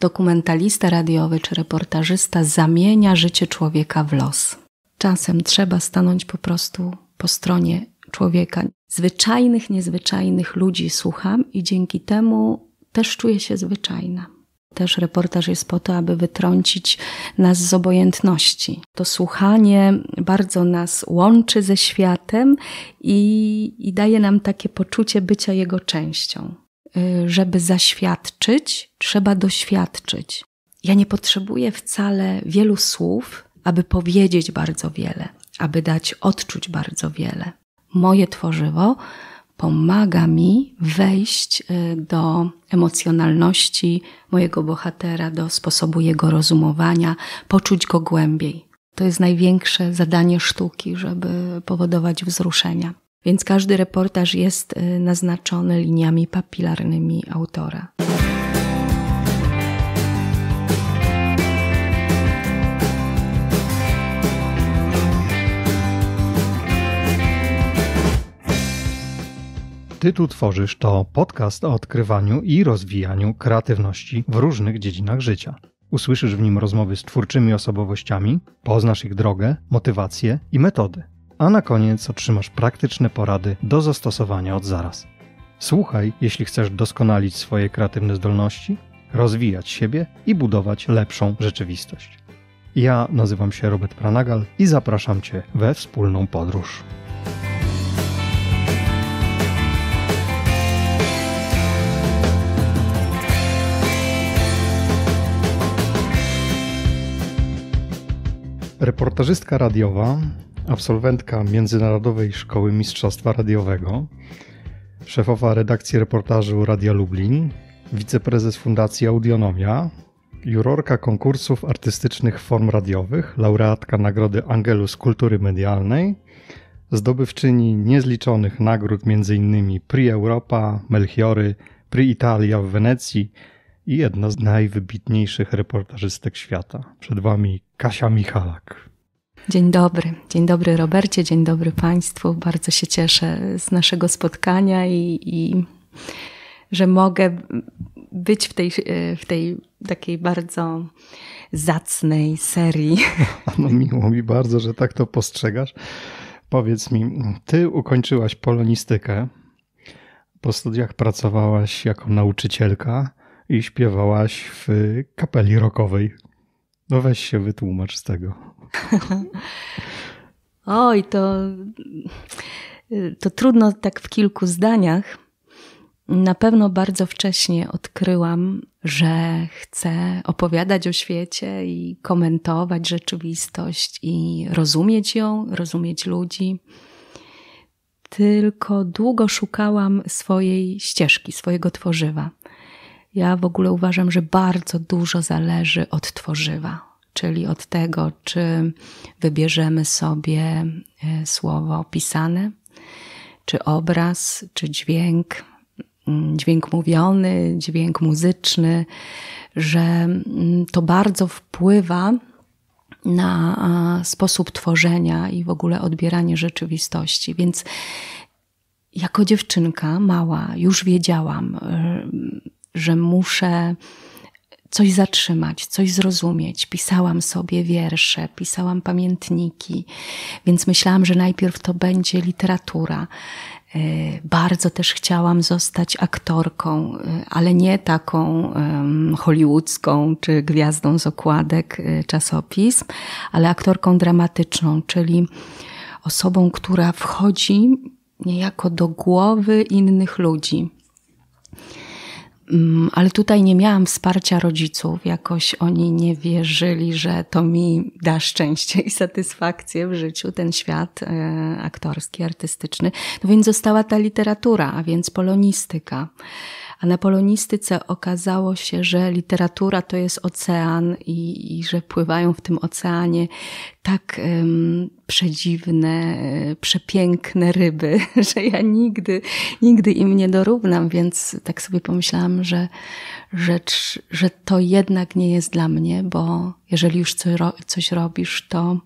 dokumentalista radiowy czy reportażysta zamienia życie człowieka w los. Czasem trzeba stanąć po prostu po stronie człowieka. Zwyczajnych, niezwyczajnych ludzi słucham i dzięki temu też czuję się zwyczajna. Też reportaż jest po to, aby wytrącić nas z obojętności. To słuchanie bardzo nas łączy ze światem i, i daje nam takie poczucie bycia jego częścią. Y, żeby zaświadczyć, trzeba doświadczyć. Ja nie potrzebuję wcale wielu słów, aby powiedzieć bardzo wiele, aby dać odczuć bardzo wiele. Moje tworzywo pomaga mi wejść y, do emocjonalności mojego bohatera, do sposobu jego rozumowania, poczuć go głębiej. To jest największe zadanie sztuki, żeby powodować wzruszenia. Więc każdy reportaż jest y, naznaczony liniami papilarnymi autora. Ty tu tworzysz to podcast o odkrywaniu i rozwijaniu kreatywności w różnych dziedzinach życia. Usłyszysz w nim rozmowy z twórczymi osobowościami, poznasz ich drogę, motywacje i metody a na koniec otrzymasz praktyczne porady do zastosowania od zaraz. Słuchaj, jeśli chcesz doskonalić swoje kreatywne zdolności, rozwijać siebie i budować lepszą rzeczywistość. Ja nazywam się Robert Pranagal i zapraszam Cię we wspólną podróż. Reportażystka radiowa absolwentka Międzynarodowej Szkoły Mistrzostwa Radiowego, szefowa redakcji reportażu Radia Lublin, wiceprezes Fundacji Audionomia, jurorka konkursów artystycznych form radiowych, laureatka Nagrody Angelus Kultury Medialnej, zdobywczyni niezliczonych nagród m.in. Prix Europa, Melchiory, Prix Italia w Wenecji i jedna z najwybitniejszych reportażystek świata. Przed Wami Kasia Michalak. Dzień dobry. Dzień dobry Robercie, dzień dobry Państwu. Bardzo się cieszę z naszego spotkania i, i że mogę być w tej, w tej takiej bardzo zacnej serii. No miło mi bardzo, że tak to postrzegasz. Powiedz mi, ty ukończyłaś polonistykę, po studiach pracowałaś jako nauczycielka i śpiewałaś w kapeli rockowej. No weź się wytłumacz z tego. Oj, to, to trudno tak w kilku zdaniach. Na pewno bardzo wcześnie odkryłam, że chcę opowiadać o świecie i komentować rzeczywistość i rozumieć ją, rozumieć ludzi. Tylko długo szukałam swojej ścieżki, swojego tworzywa. Ja w ogóle uważam, że bardzo dużo zależy od tworzywa, czyli od tego, czy wybierzemy sobie e, słowo pisane, czy obraz, czy dźwięk, mm, dźwięk mówiony, dźwięk muzyczny, że mm, to bardzo wpływa na sposób tworzenia i w ogóle odbieranie rzeczywistości. Więc jako dziewczynka mała już wiedziałam, e, że muszę coś zatrzymać, coś zrozumieć. Pisałam sobie wiersze, pisałam pamiętniki, więc myślałam, że najpierw to będzie literatura. E, bardzo też chciałam zostać aktorką, e, ale nie taką hollywoodzką czy gwiazdą z okładek e, czasopism, ale aktorką dramatyczną, czyli osobą, która wchodzi niejako do głowy innych ludzi Mm, ale tutaj nie miałam wsparcia rodziców, jakoś oni nie wierzyli, że to mi da szczęście i satysfakcję w życiu, ten świat e, aktorski, artystyczny. No więc została ta literatura, a więc polonistyka. A na polonistyce okazało się, że literatura to jest ocean i, i że pływają w tym oceanie tak um, przedziwne, e, przepiękne ryby, że ja nigdy, nigdy im nie dorównam, więc tak sobie pomyślałam, że, rzecz, że to jednak nie jest dla mnie, bo jeżeli już coś robisz, to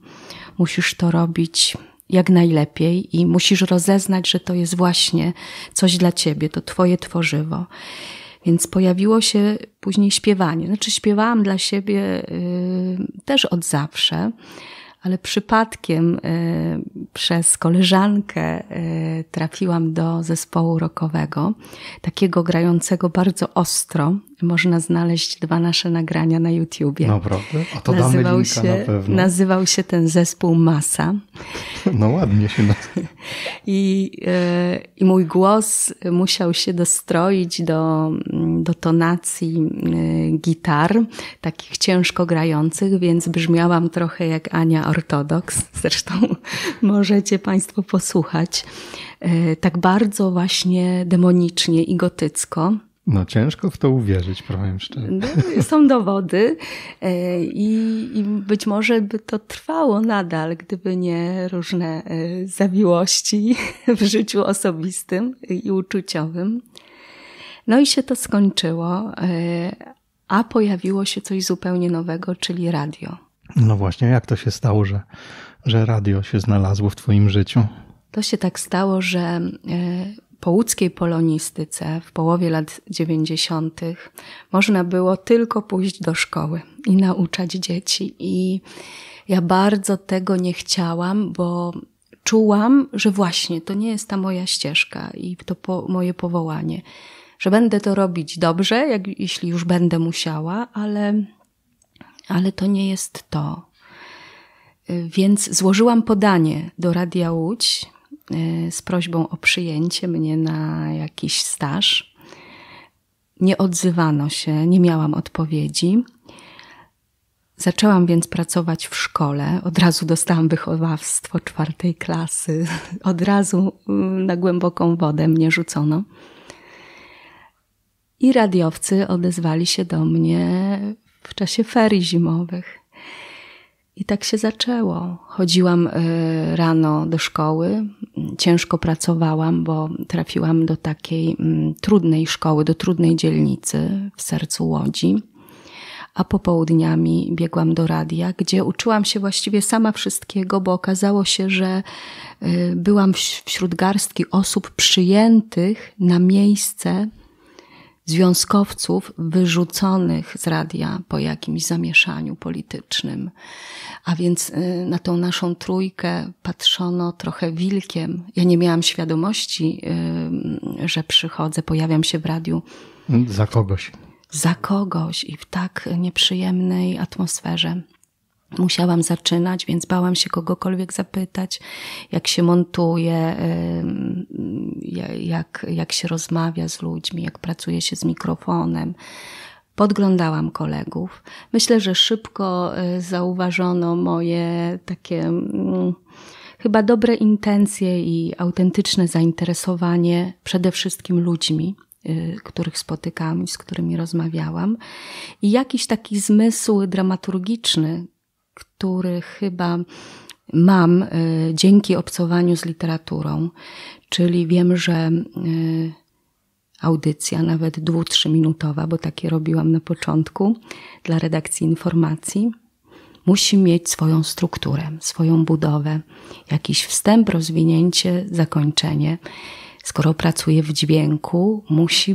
musisz to robić jak najlepiej i musisz rozeznać, że to jest właśnie coś dla ciebie, to twoje tworzywo. Więc pojawiło się później śpiewanie. Znaczy, śpiewałam dla siebie y, też od zawsze, ale przypadkiem y, przez koleżankę y, trafiłam do zespołu rockowego, takiego grającego bardzo ostro, można znaleźć dwa nasze nagrania na YouTubie. Naprawdę? A to nazywał damy się, na pewno. Nazywał się ten zespół Masa. No ładnie się nazywa. I, e, I mój głos musiał się dostroić do, do tonacji e, gitar, takich ciężko grających, więc brzmiałam trochę jak Ania Ortodoks. Zresztą możecie Państwo posłuchać. E, tak bardzo właśnie demonicznie i gotycko. No ciężko w to uwierzyć, powiem szczerze. No, są dowody e, i, i, być może by to trwało nadal, gdyby nie różne e, zawiłości w życiu osobistym i uczuciowym. No i się to skończyło, e, a pojawiło się coś zupełnie nowego, czyli radio. No właśnie, jak to się stało, że, że radio się znalazło w Twoim życiu? To się tak stało, że po łódzkiej polonistyce w połowie lat 90. można było tylko pójść do szkoły i nauczać dzieci. I ja bardzo tego nie chciałam, bo czułam, że właśnie to nie jest ta moja ścieżka i to po, moje powołanie. Że będę to robić dobrze, jak, jeśli już będę musiała, ale, ale to nie jest to. Więc złożyłam podanie do Radia Łódź Y, z prośbą o przyjęcie mnie na jakiś staż. Nie odzywano się, nie miałam odpowiedzi. Zaczęłam więc pracować w szkole. Od razu dostałam wychowawstwo czwartej klasy. Od razu y, na głęboką wodę mnie rzucono. I radiowcy odezwali się do mnie w czasie ferii zimowych. I tak się zaczęło. Chodziłam e, rano do szkoły, ciężko pracowałam, bo trafiłam do takiej mm, trudnej szkoły, do trudnej dzielnicy w sercu Łodzi. A popołudniami biegłam do radia, gdzie uczyłam się właściwie sama wszystkiego, bo okazało się, że e, byłam wśród garstki osób przyjętych na miejsce, związkowców wyrzuconych z radia po jakimś zamieszaniu politycznym. A więc y, na tą naszą trójkę patrzono trochę wilkiem. Ja nie miałam świadomości, y, że przychodzę, pojawiam się w radiu. Hmm, za kogoś. Za kogoś i w tak nieprzyjemnej atmosferze musiałam zaczynać, więc bałam się kogokolwiek zapytać, jak się montuje, jak, jak się rozmawia z ludźmi, jak pracuje się z mikrofonem. Podglądałam kolegów. Myślę, że szybko e, zauważono moje takie mm, chyba dobre intencje i autentyczne zainteresowanie przede wszystkim ludźmi, e, których spotykałam i z którymi rozmawiałam. I jakiś taki zmysł dramaturgiczny, który chyba mam e, dzięki obcowaniu z literaturą, czyli wiem, że e, audycja, nawet dwu, trzyminutowa, bo takie robiłam na początku dla redakcji informacji, musi mieć swoją strukturę, swoją budowę, jakiś wstęp, rozwinięcie, zakończenie. Skoro pracuje w dźwięku, musi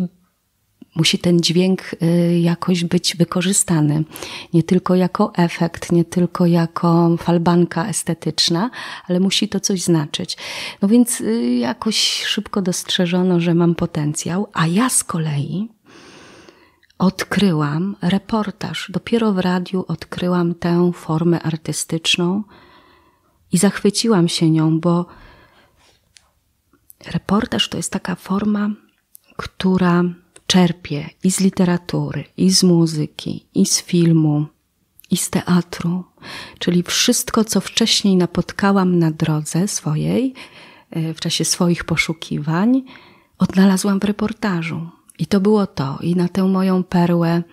musi ten dźwięk y, jakoś być wykorzystany. Nie tylko jako efekt, nie tylko jako falbanka estetyczna, ale musi to coś znaczyć. No więc y, jakoś szybko dostrzeżono, że mam potencjał, a ja z kolei odkryłam reportaż. Dopiero w radiu odkryłam tę formę artystyczną i zachwyciłam się nią, bo reportaż to jest taka forma, która czerpię i z literatury, i z muzyki, i z filmu, i z teatru, czyli wszystko, co wcześniej napotkałam na drodze swojej, e, w czasie swoich poszukiwań, odnalazłam w reportażu. I to było to. I na tę moją perłę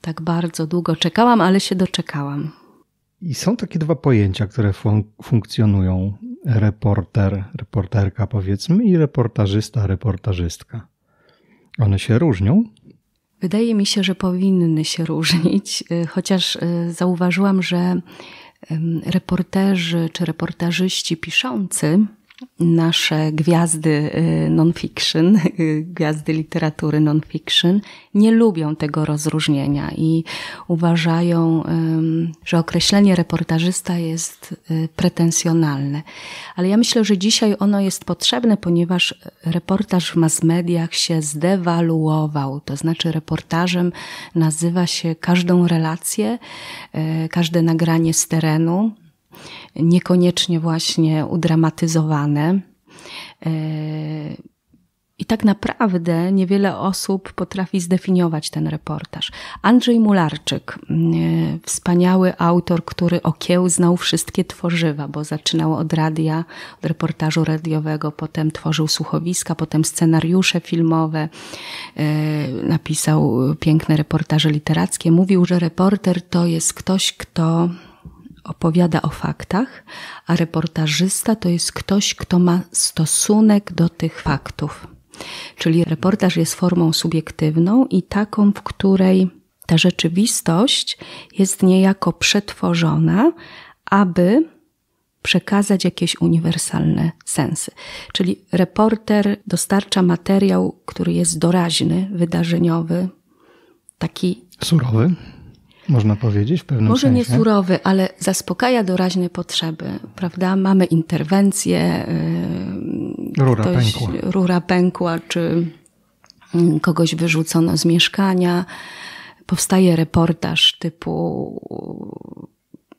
tak bardzo długo czekałam, ale się doczekałam. I są takie dwa pojęcia, które fun funkcjonują: reporter, reporterka, powiedzmy, i reportażysta, reportażystka. One się różnią? Wydaje mi się, że powinny się różnić, y, chociaż y, zauważyłam, że reporterzy czy reportażyści piszący nasze gwiazdy y, non-fiction, y, gwiazdy literatury non-fiction nie lubią tego rozróżnienia i uważają, że określenie reportażysta jest y, pretensjonalne. Ale ja myślę, że dzisiaj ono jest potrzebne, ponieważ reportaż w mass mediach się zdewaluował. To znaczy reportażem nazywa się każdą relację, każde nagranie z terenu, niekoniecznie właśnie udramatyzowane. E, I tak naprawdę niewiele osób potrafi zdefiniować ten reportaż. Andrzej Mularczyk, e, wspaniały autor, który okiełznał wszystkie tworzywa, bo zaczynał od radia, od reportażu radiowego, potem tworzył słuchowiska, potem scenariusze filmowe, e, napisał piękne reportaże literackie. Mówił, że reporter to jest ktoś, kto opowiada o faktach, a reportażysta to jest ktoś, kto ma stosunek do tych faktów. Czyli reportaż jest formą subiektywną i taką, w której ta rzeczywistość jest niejako przetworzona, aby przekazać jakieś uniwersalne sensy. Czyli reporter dostarcza materiał, który jest doraźny, wydarzeniowy, taki. Surowy można powiedzieć w pewnym Może sensie. nie surowy, ale zaspokaja doraźne potrzeby, prawda? Mamy interwencje, y, rura, ktoś, pękła. rura pękła, czy mm, kogoś wyrzucono z mieszkania. Powstaje reportaż typu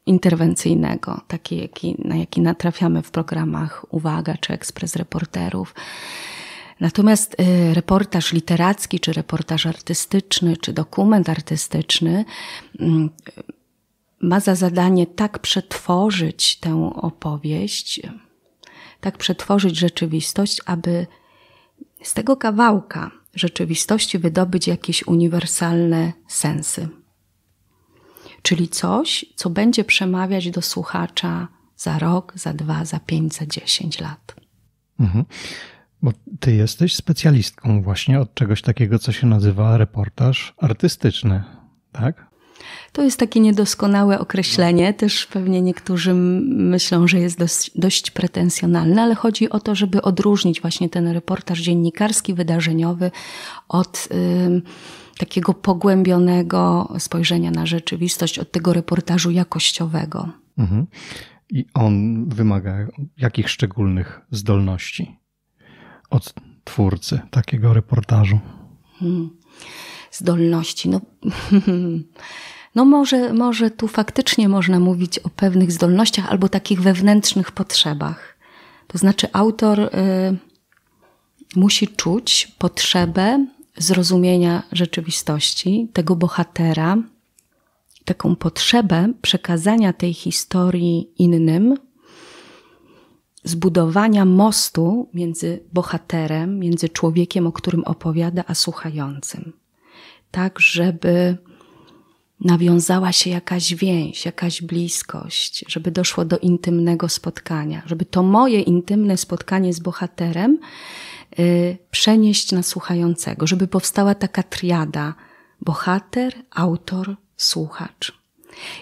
interwencyjnego, taki jaki, na jaki natrafiamy w programach Uwaga czy Ekspres Reporterów. Natomiast y, reportaż literacki, czy reportaż artystyczny, czy dokument artystyczny mm, ma za zadanie tak przetworzyć tę opowieść, tak przetworzyć rzeczywistość, aby z tego kawałka rzeczywistości wydobyć jakieś uniwersalne sensy. Czyli coś, co będzie przemawiać do słuchacza za rok, za dwa, za pięć, za dziesięć lat. Mhm. Bo ty jesteś specjalistką właśnie od czegoś takiego, co się nazywa reportaż artystyczny, tak? To jest takie niedoskonałe określenie, też pewnie niektórzy myślą, że jest dość, dość, pretensjonalne, ale chodzi o to, żeby odróżnić właśnie ten reportaż dziennikarski, wydarzeniowy od takiego pogłębionego spojrzenia na rzeczywistość, od tego reportażu jakościowego. Mhm. I on wymaga jakich szczególnych zdolności? od twórcy takiego reportażu? Hmm. Zdolności. No, no może, może tu faktycznie można mówić o pewnych zdolnościach albo takich wewnętrznych potrzebach. To znaczy, autor y, musi czuć potrzebę zrozumienia rzeczywistości, tego bohatera, taką potrzebę przekazania tej historii innym, zbudowania mostu między bohaterem, między człowiekiem, o którym opowiada, a słuchającym. Tak, żeby nawiązała się jakaś więź, jakaś bliskość, żeby doszło do intymnego spotkania, żeby to moje intymne spotkanie z bohaterem y, przenieść na słuchającego, żeby powstała taka triada bohater, autor, słuchacz.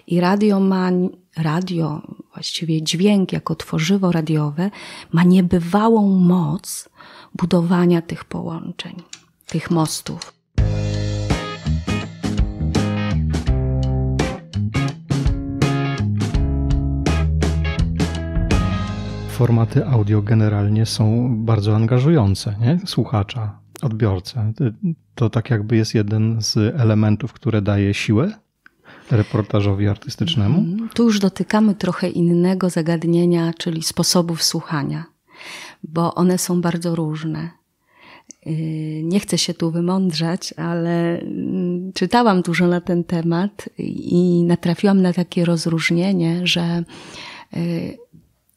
I radio ma, radio, właściwie dźwięk jako tworzywo radiowe, ma niebywałą moc budowania tych połączeń, tych mostów. Formaty audio generalnie są bardzo angażujące nie? słuchacza, odbiorcę. To tak jakby jest jeden z elementów, które daje siłę reportażowi artystycznemu? Mhm. Tu już dotykamy trochę innego zagadnienia, czyli sposobów słuchania, bo one są bardzo różne. Y, nie chcę się tu wymądrzać, ale mm, czytałam dużo na ten temat i natrafiłam na takie rozróżnienie, że y,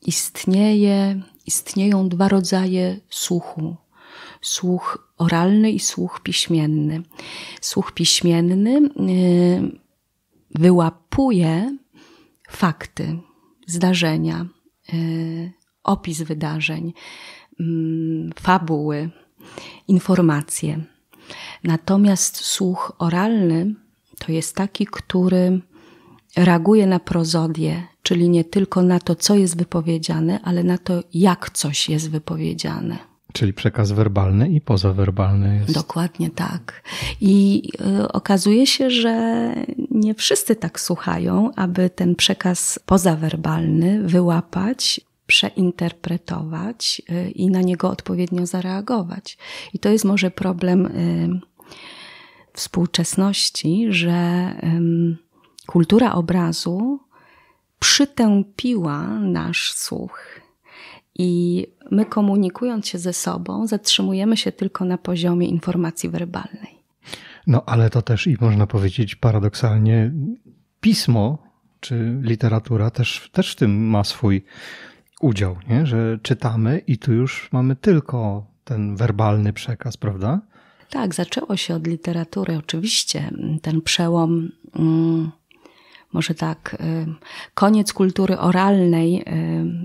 istnieje, istnieją dwa rodzaje słuchu. Słuch oralny i słuch piśmienny. Słuch piśmienny y, wyłapuje fakty, zdarzenia, y, opis wydarzeń, mm, fabuły, informacje. Natomiast słuch oralny to jest taki, który reaguje na prozodię, czyli nie tylko na to, co jest wypowiedziane, ale na to, jak coś jest wypowiedziane. Czyli przekaz werbalny i pozawerbalny jest. Dokładnie tak. I y, okazuje się, że nie wszyscy tak słuchają, aby ten przekaz pozawerbalny wyłapać, przeinterpretować y, i na niego odpowiednio zareagować. I to jest może problem y, współczesności, że kultura obrazu przytępiła nasz słuch i my komunikując się ze sobą, zatrzymujemy się tylko na poziomie informacji werbalnej. No ale to też i można powiedzieć paradoksalnie, pismo czy literatura też, też w tym ma swój udział, nie? że czytamy i tu już mamy tylko ten werbalny przekaz, prawda? Tak, zaczęło się od literatury. Oczywiście ten przełom. Mm, może tak, y, koniec kultury oralnej y,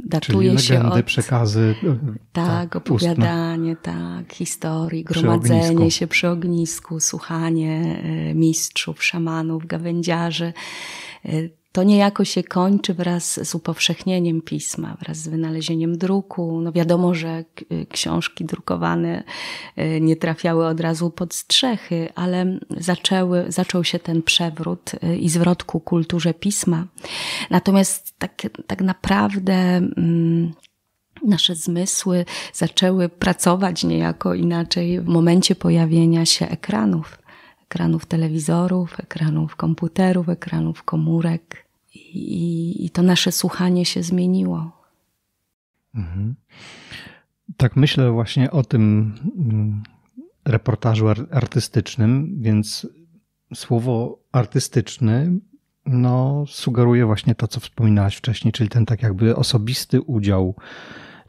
datuje Czyli się legendy, od... przekazy. Y, tak, tak opowiadanie, ustne. tak, historii, gromadzenie przy się przy ognisku, słuchanie mistrzów, szamanów, gawędziarzy to niejako się kończy wraz z upowszechnieniem pisma, wraz z wynalezieniem druku. No wiadomo, że y, książki drukowane y, nie trafiały od razu pod strzechy, ale zaczęły, zaczął się ten przewrót y, i zwrot ku kulturze pisma. Natomiast tak, tak naprawdę. Mm, nasze zmysły zaczęły pracować niejako inaczej w momencie pojawienia się ekranów ekranów telewizorów, ekranów komputerów, ekranów komórek. I, i to nasze słuchanie się zmieniło. Mhm. Tak myślę właśnie o tym mm, reportażu artystycznym, więc słowo artystyczny no, sugeruje właśnie to, co wspominałaś wcześniej, czyli ten tak jakby osobisty udział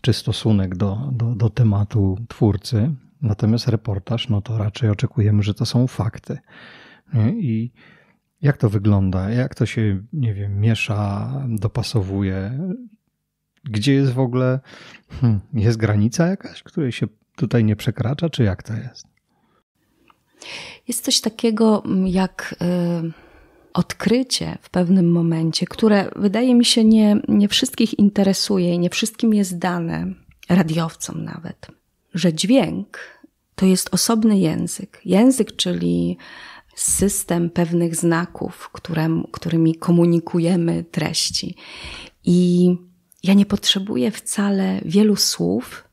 czy stosunek do, do, do tematu twórcy. Natomiast reportaż, no to raczej oczekujemy, że to są fakty. I jak to wygląda, jak to się, nie wiem, miesza, dopasowuje, gdzie jest w ogóle, hmm, jest granica jakaś, której się tutaj nie przekracza, czy jak to jest? Jest coś takiego mm, jak y, odkrycie w pewnym momencie, które wydaje mi się nie, nie wszystkich interesuje i nie wszystkim jest dane, radiowcom nawet, że dźwięk to jest osobny język. Język, czyli system pewnych znaków, którym, którymi komunikujemy treści. I ja nie potrzebuję wcale wielu słów,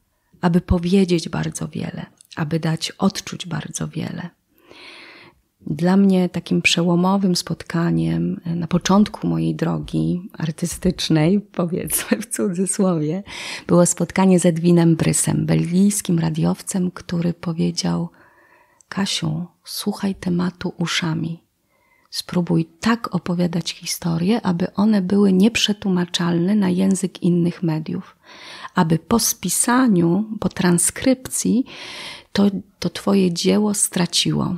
aby powiedzieć bardzo wiele, aby dać odczuć bardzo wiele. Dla mnie takim przełomowym spotkaniem e, na początku mojej drogi artystycznej, powiedzmy w cudzysłowie, było spotkanie z Edwinem Brysem, belgijskim radiowcem, który powiedział: Kasiu, słuchaj tematu uszami. Spróbuj tak opowiadać historie, aby one były nieprzetłumaczalne na język innych mediów, aby po spisaniu, po transkrypcji, to, to Twoje dzieło straciło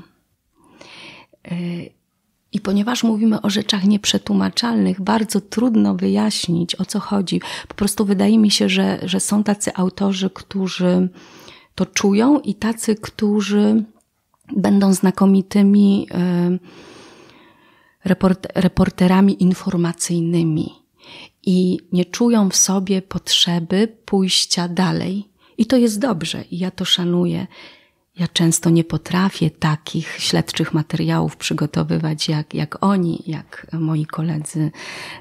E, I ponieważ mówimy o rzeczach nieprzetłumaczalnych, bardzo trudno wyjaśnić, o co chodzi. Po prostu wydaje mi się, że, że są tacy autorzy, którzy to czują i tacy, którzy będą znakomitymi e, reporterami informacyjnymi i nie czują w sobie potrzeby pójścia dalej. I to jest dobrze, i ja to szanuję. Ja często nie potrafię takich śledczych materiałów przygotowywać jak, jak oni, jak moi koledzy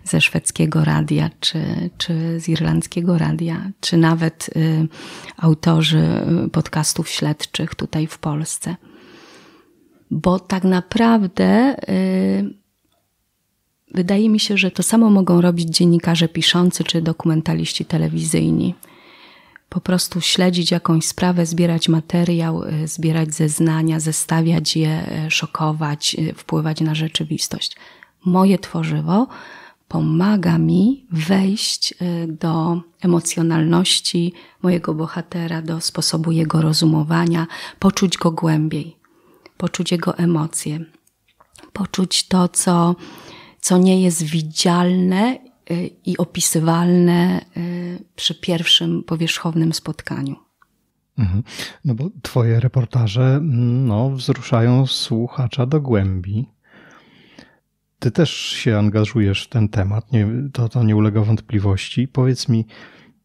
ze szwedzkiego radia, czy, czy z irlandzkiego radia, czy nawet y, autorzy y, podcastów śledczych tutaj w Polsce. Bo tak naprawdę y, wydaje mi się, że to samo mogą robić dziennikarze piszący czy dokumentaliści telewizyjni po prostu śledzić jakąś sprawę, zbierać materiał, y, zbierać zeznania, zestawiać je, y, szokować, y, wpływać na rzeczywistość. Moje tworzywo pomaga mi wejść do emocjonalności mojego bohatera, do sposobu jego rozumowania, poczuć go głębiej, poczuć jego emocje, poczuć to, co, co nie jest widzialne Y, i opisywalne y, przy pierwszym powierzchownym spotkaniu. Mhm. No bo twoje reportaże mm, no, wzruszają słuchacza do głębi. Ty też się angażujesz w ten temat, nie, to, to nie ulega wątpliwości. Powiedz mi,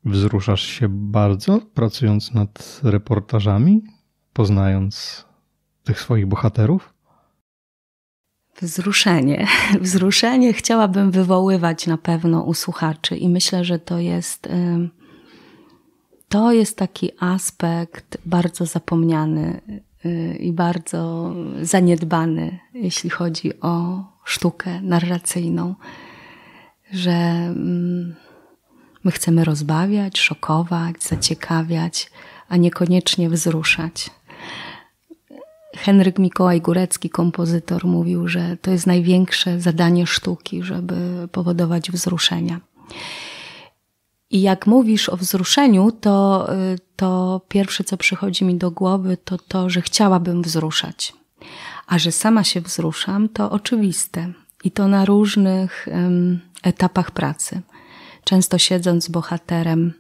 wzruszasz się bardzo pracując nad reportażami, poznając tych swoich bohaterów? Wzruszenie. Wzruszenie chciałabym wywoływać na pewno u słuchaczy i myślę, że to jest. To jest taki aspekt bardzo zapomniany y, i bardzo zaniedbany, jeśli chodzi o sztukę narracyjną, że mm, my chcemy rozbawiać, szokować, zaciekawiać, a niekoniecznie wzruszać. Henryk Mikołaj Górecki, kompozytor, mówił, że to jest największe zadanie sztuki, żeby powodować wzruszenia. I jak mówisz o wzruszeniu, to, y, to pierwsze, co przychodzi mi do głowy, to to, że chciałabym wzruszać. A że sama się wzruszam, to oczywiste. I to na różnych um, etapach pracy. Często siedząc z bohaterem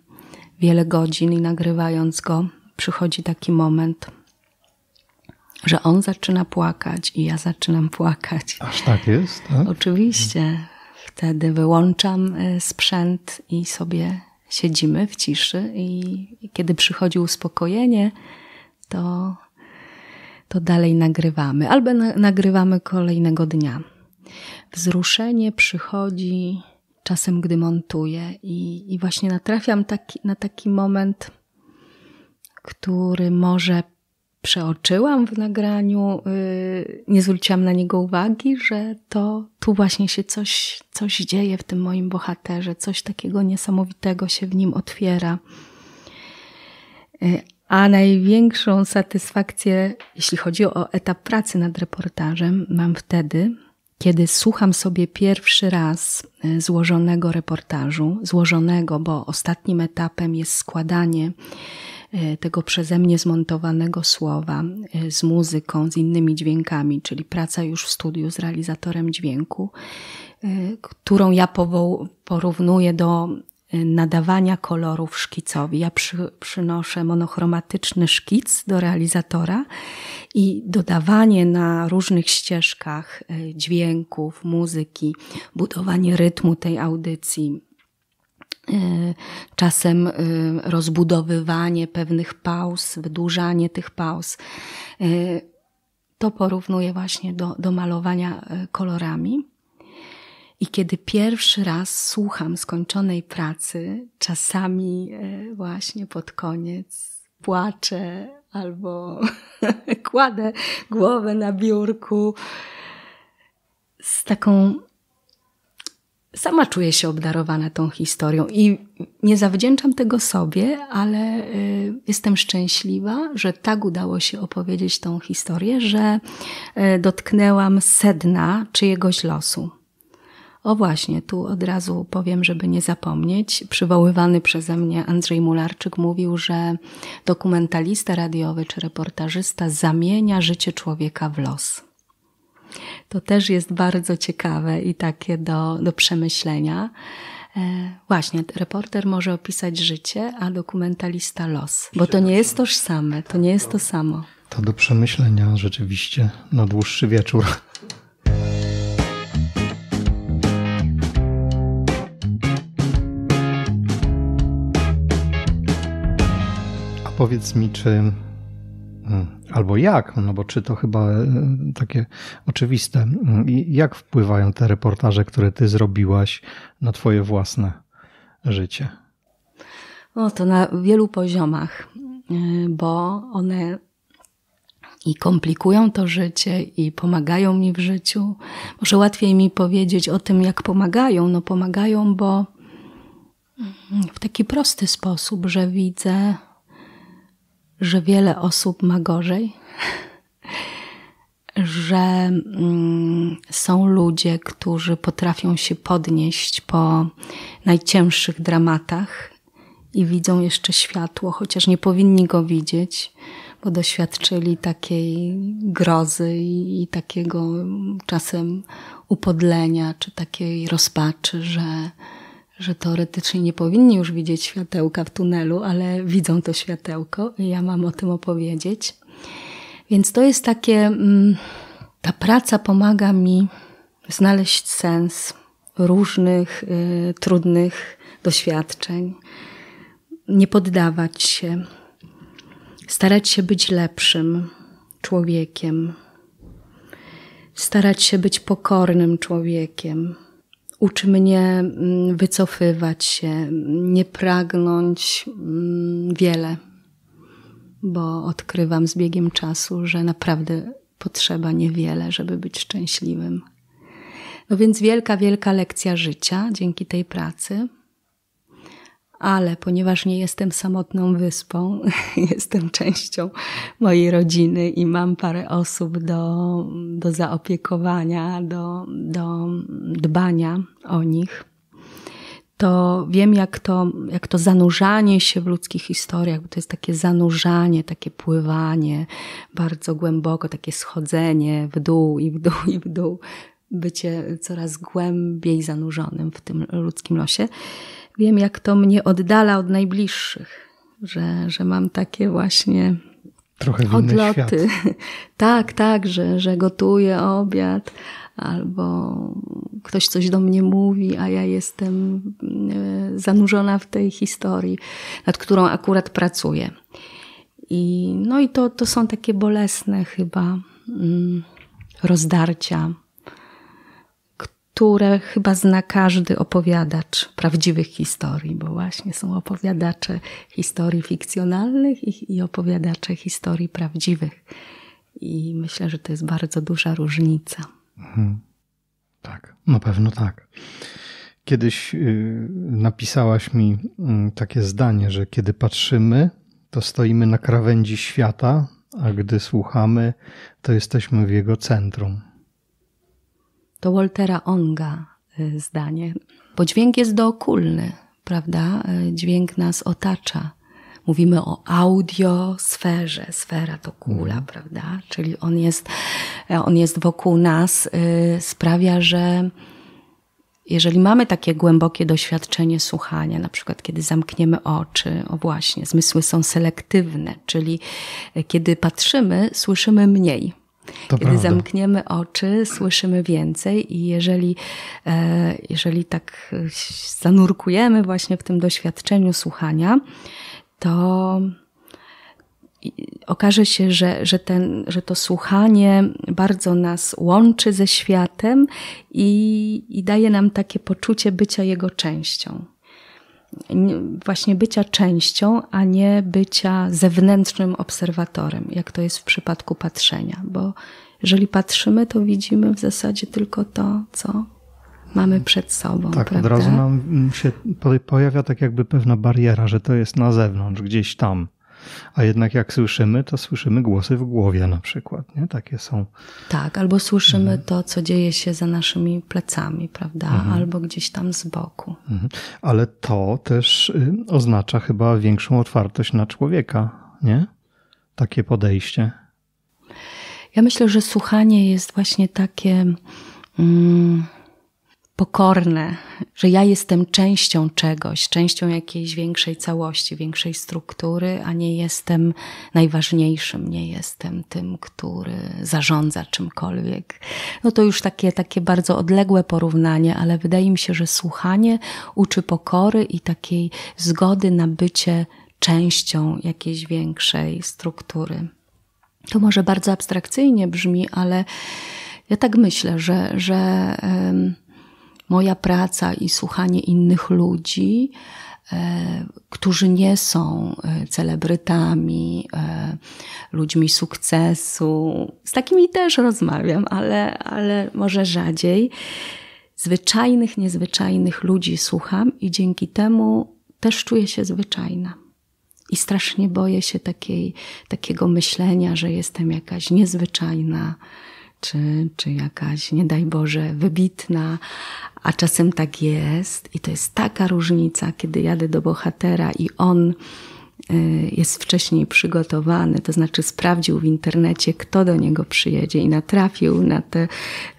wiele godzin i nagrywając go, przychodzi taki moment, że on zaczyna płakać i ja zaczynam płakać. Aż tak jest? Tak? Oczywiście. Wtedy wyłączam y, sprzęt i sobie siedzimy w ciszy i kiedy przychodzi uspokojenie, to, to dalej nagrywamy. Albo nagrywamy kolejnego dnia. Wzruszenie przychodzi czasem, gdy montuję i, i właśnie natrafiam taki, na taki moment, który może przeoczyłam w nagraniu, y, nie zwróciłam na niego uwagi, że to tu właśnie się coś, coś dzieje w tym moim bohaterze, coś takiego niesamowitego się w nim otwiera. Y, a największą satysfakcję, jeśli chodzi o etap pracy nad reportażem, mam wtedy, kiedy słucham sobie pierwszy raz y, złożonego reportażu, złożonego, bo ostatnim etapem jest składanie E, tego przeze mnie zmontowanego słowa e, z muzyką, z innymi dźwiękami, czyli praca już w studiu z realizatorem dźwięku, e, którą ja porównuję do nadawania kolorów szkicowi. Ja przy, przynoszę monochromatyczny szkic do realizatora i dodawanie na różnych ścieżkach dźwięków, muzyki, budowanie rytmu tej audycji, Y, czasem y, rozbudowywanie pewnych pauz, wydłużanie tych pauz. Y, to porównuję właśnie do, do malowania kolorami. I kiedy pierwszy raz słucham skończonej pracy, czasami właśnie pod koniec płaczę albo kładę głowę na biurku z taką sama czuję się obdarowana tą historią i nie zawdzięczam tego sobie, ale y, jestem szczęśliwa, że tak udało się opowiedzieć tą historię, że y, dotknęłam sedna czyjegoś losu. O właśnie, tu od razu powiem, żeby nie zapomnieć. Przywoływany przeze mnie Andrzej Mularczyk mówił, że dokumentalista radiowy czy reportażysta zamienia życie człowieka w los. To też jest bardzo ciekawe i takie do, do przemyślenia. E, właśnie, reporter może opisać życie, a dokumentalista los, bo to nie jest tożsame, to nie jest to samo. To do przemyślenia rzeczywiście na dłuższy wieczór. A powiedz mi, czy Albo jak, no bo czy to chyba e, takie oczywiste. I jak wpływają te reportaże, które ty zrobiłaś na twoje własne życie? No to na wielu poziomach, e, bo one i komplikują to życie i pomagają mi w życiu. Może łatwiej mi powiedzieć o tym, jak pomagają. No pomagają, bo w taki prosty sposób, że widzę że wiele osób ma gorzej, że mm, są ludzie, którzy potrafią się podnieść po najcięższych dramatach i widzą jeszcze światło, chociaż nie powinni go widzieć, bo doświadczyli takiej grozy i, takiego czasem upodlenia, czy takiej rozpaczy, że że teoretycznie nie powinni już widzieć światełka w tunelu, ale widzą to światełko i ja mam o tym opowiedzieć. Więc to jest takie, mm, ta praca pomaga mi znaleźć sens różnych y, trudnych doświadczeń, nie poddawać się, starać się być lepszym człowiekiem, starać się być pokornym człowiekiem uczy mnie mm, wycofywać się, nie pragnąć mm, wiele, bo odkrywam z biegiem czasu, że naprawdę potrzeba niewiele, żeby być szczęśliwym. No więc wielka, wielka lekcja życia dzięki tej pracy ale ponieważ nie jestem samotną wyspą, jestem częścią mojej rodziny i mam parę osób do, do zaopiekowania, do, do dbania o nich, to wiem, jak to, jak to zanurzanie się w ludzkich historiach, bo to jest takie zanurzanie, takie pływanie bardzo głęboko, takie schodzenie w dół i w dół i w dół, bycie coraz głębiej zanurzonym w tym ludzkim losie wiem, jak to mnie oddala od najbliższych, że, że mam takie właśnie Trochę odloty. tak, tak, że, że gotuję obiad albo ktoś coś do mnie mówi, a ja jestem e, zanurzona w tej historii, nad którą akurat pracuję. I, no i to, to są takie bolesne chyba mm, rozdarcia które chyba zna każdy opowiadacz prawdziwych historii, bo właśnie są opowiadacze historii fikcjonalnych i, i opowiadacze historii prawdziwych. I myślę, że to jest bardzo duża różnica. Mhm. Tak, na pewno tak. Kiedyś y, napisałaś mi mm, takie zdanie, że kiedy patrzymy, to stoimy na krawędzi świata, a gdy słuchamy, to jesteśmy w jego centrum to Waltera Onga y, zdanie, bo dźwięk jest dookulny, prawda? Y, dźwięk nas otacza. Mówimy o audiosferze. Sfera to kula, mhm. prawda? Czyli on jest, e, on jest wokół nas, y, sprawia, że jeżeli mamy takie głębokie doświadczenie słuchania, na przykład kiedy zamkniemy oczy, o właśnie, zmysły są selektywne, czyli e, kiedy patrzymy, słyszymy mniej to Kiedy prawda. zamkniemy oczy, słyszymy więcej i jeżeli, e, jeżeli tak zanurkujemy właśnie w tym doświadczeniu słuchania, to okaże się, że, że, ten, że to słuchanie bardzo nas łączy ze światem i, i daje nam takie poczucie bycia jego częścią właśnie bycia częścią, a nie bycia zewnętrznym obserwatorem, jak to jest w przypadku patrzenia, bo jeżeli patrzymy, to widzimy w zasadzie tylko to, co mamy przed sobą. Tak, prawda? od razu nam się pojawia tak jakby pewna bariera, że to jest na zewnątrz, gdzieś tam. A jednak jak słyszymy, to słyszymy głosy w głowie na przykład, nie? Takie są. Tak, albo słyszymy mhm. to, co dzieje się za naszymi plecami, prawda? Mhm. Albo gdzieś tam z boku. Mhm. Ale to też y, oznacza chyba większą otwartość na człowieka, nie? Takie podejście. Ja myślę, że słuchanie jest właśnie takie. Mm, pokorne, że ja jestem częścią czegoś, częścią jakiejś większej całości, większej struktury, a nie jestem najważniejszym, nie jestem tym, który zarządza czymkolwiek. No to już takie, takie bardzo odległe porównanie, ale wydaje mi się, że słuchanie uczy pokory i takiej zgody na bycie częścią jakiejś większej struktury. To może bardzo abstrakcyjnie brzmi, ale ja tak myślę, że, że moja praca i słuchanie innych ludzi, e, którzy nie są e, celebrytami, e, ludźmi sukcesu. Z takimi też rozmawiam, ale, ale może rzadziej. Zwyczajnych, niezwyczajnych ludzi słucham i dzięki temu też czuję się zwyczajna. I strasznie boję się takiej, takiego myślenia, że jestem jakaś niezwyczajna, czy, czy jakaś, nie daj Boże, wybitna, a czasem tak jest. I to jest taka różnica, kiedy jadę do bohatera i on Y, jest wcześniej przygotowany, to znaczy sprawdził w internecie, kto do niego przyjedzie i natrafił na te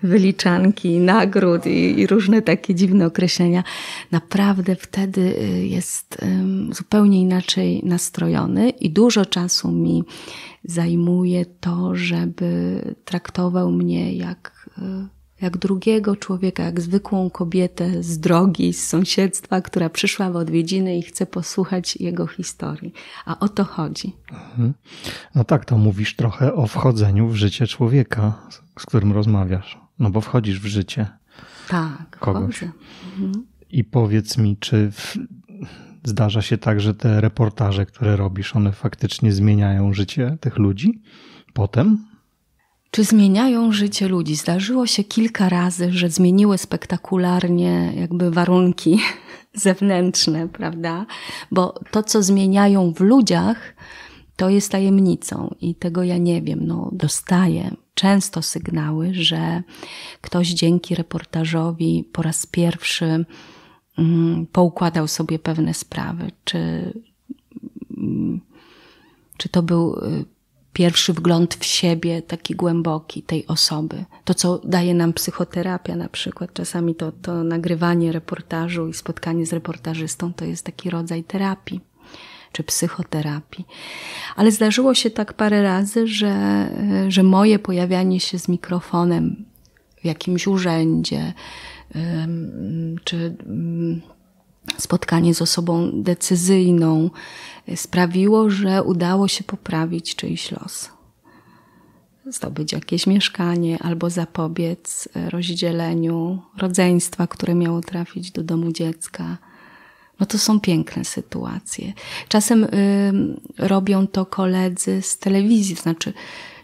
wyliczanki nagród i, i różne takie dziwne określenia, naprawdę wtedy y, jest zupełnie inaczej nastrojony i dużo czasu mi zajmuje to, żeby traktował mnie jak y, jak drugiego człowieka, jak zwykłą kobietę z drogi, z sąsiedztwa, która przyszła w odwiedziny i chce posłuchać jego historii. A o to chodzi. Mhm. No tak, to mówisz trochę o wchodzeniu w życie człowieka, z którym rozmawiasz. No bo wchodzisz w życie. Tak, kogoś. Mhm. I powiedz mi, czy w... zdarza się tak, że te reportaże, które robisz, one faktycznie zmieniają życie tych ludzi potem? czy zmieniają życie ludzi. Zdarzyło się kilka razy, że zmieniły spektakularnie jakby warunki zewnętrzne, prawda? Bo to, co zmieniają w ludziach, to jest tajemnicą i tego ja nie wiem. No, dostaję często sygnały, że ktoś dzięki reportażowi po raz pierwszy mm, poukładał sobie pewne sprawy, czy, mm, czy to był y, pierwszy wgląd w siebie, taki głęboki tej osoby. To, co daje nam psychoterapia na przykład, czasami to, to nagrywanie reportażu i spotkanie z reportażystą to jest taki rodzaj terapii czy psychoterapii. Ale zdarzyło się tak parę razy, że, że moje pojawianie się z mikrofonem w jakimś urzędzie, czy mm, spotkanie z osobą decyzyjną, sprawiło, że udało się poprawić czyjś los. Zdobyć jakieś mieszkanie albo zapobiec e, rozdzieleniu rodzeństwa, które miało trafić do domu dziecka. No to są piękne sytuacje. Czasem y, robią to koledzy z telewizji, znaczy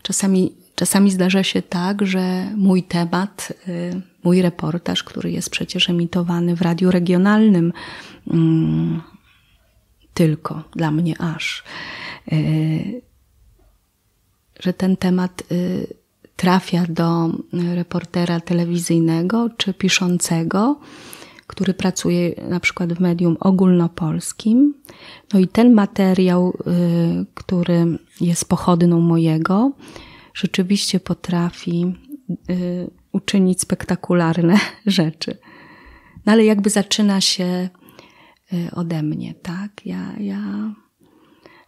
czasami, czasami zdarza się tak, że mój temat, y, mój reportaż, który jest przecież emitowany w radiu regionalnym, y, tylko, dla mnie aż, e, że ten temat e, trafia do reportera telewizyjnego czy piszącego, który pracuje na przykład w medium ogólnopolskim. No i ten materiał, e, który jest pochodną mojego, rzeczywiście potrafi uczynić spektakularne rzeczy. No ale jakby zaczyna się Y, ode mnie, tak? Ja, ja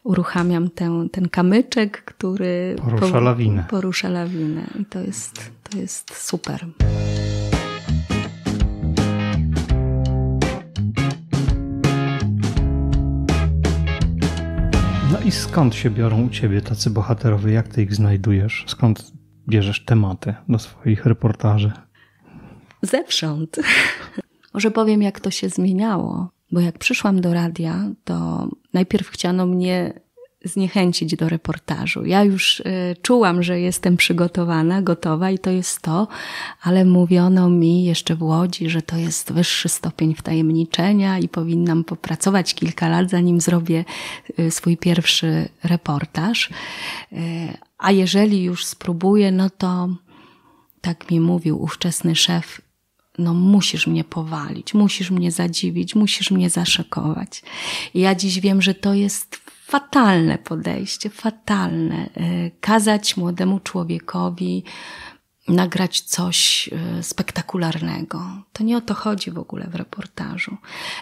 uruchamiam ten kamyczek, który porusza po, lawinę. Porusza lawinę i to jest, to jest super. No i skąd się biorą u ciebie tacy bohaterowie? Jak ty ich znajdujesz? Skąd bierzesz tematy do swoich reportaży? Zewsząd. Może powiem, jak to się zmieniało. Bo jak przyszłam do radia, to najpierw chciano mnie zniechęcić do reportażu. Ja już y, czułam, że jestem przygotowana, gotowa i to jest to, ale mówiono mi jeszcze w Łodzi, że to jest wyższy stopień wtajemniczenia i powinnam popracować kilka lat, zanim zrobię y, swój pierwszy reportaż. Y, a jeżeli już spróbuję, no to tak mi mówił ówczesny szef no musisz mnie powalić, musisz mnie zadziwić, musisz mnie zaszokować. I ja dziś wiem, że to jest fatalne podejście, fatalne. Y, kazać młodemu człowiekowi nagrać coś y, spektakularnego. To nie o to chodzi w ogóle w reportażu.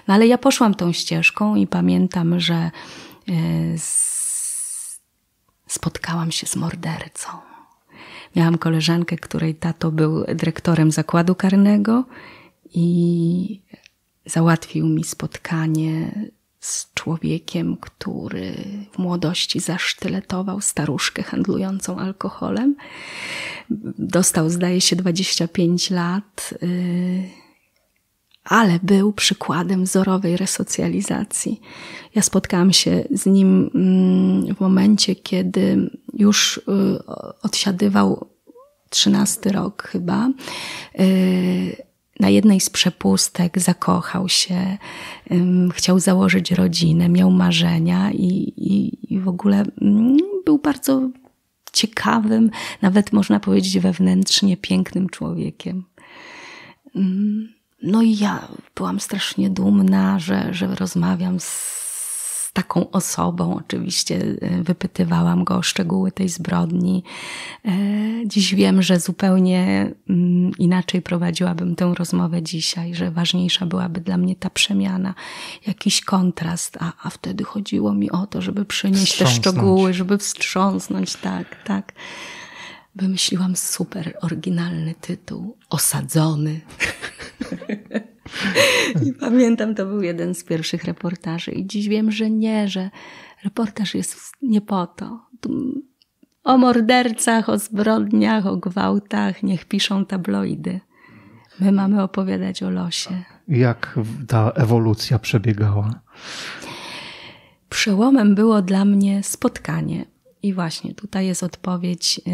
No ale ja poszłam tą ścieżką i pamiętam, że y, spotkałam się z mordercą. Miałam koleżankę, której tato był dyrektorem zakładu karnego i załatwił mi spotkanie z człowiekiem, który w młodości zasztyletował staruszkę handlującą alkoholem. Dostał, zdaje się, 25 lat. Yy ale był przykładem wzorowej resocjalizacji. Ja spotkałam się z nim mm, w momencie, kiedy już y, odsiadywał 13 rok chyba. Y, na jednej z przepustek zakochał się, chciał założyć rodzinę, miał marzenia i, i, i w ogóle mm, był bardzo ciekawym, nawet można powiedzieć wewnętrznie pięknym człowiekiem. Mm. No i ja byłam strasznie dumna, że, że rozmawiam z taką osobą. Oczywiście e, wypytywałam go o szczegóły tej zbrodni. E, dziś wiem, że zupełnie mm, inaczej prowadziłabym tę rozmowę dzisiaj, że ważniejsza byłaby dla mnie ta przemiana, jakiś kontrast, a, a wtedy chodziło mi o to, żeby przynieść te szczegóły, żeby wstrząsnąć, tak, tak. Wymyśliłam super oryginalny tytuł Osadzony. I pamiętam, to był jeden z pierwszych reportaży. I dziś wiem, że nie, że reportaż jest nie po to. O mordercach, o zbrodniach, o gwałtach, niech piszą tabloidy. My mamy opowiadać o losie. Tak. Jak ta ewolucja przebiegała? Przełomem było dla mnie spotkanie. I właśnie tutaj jest odpowiedź e,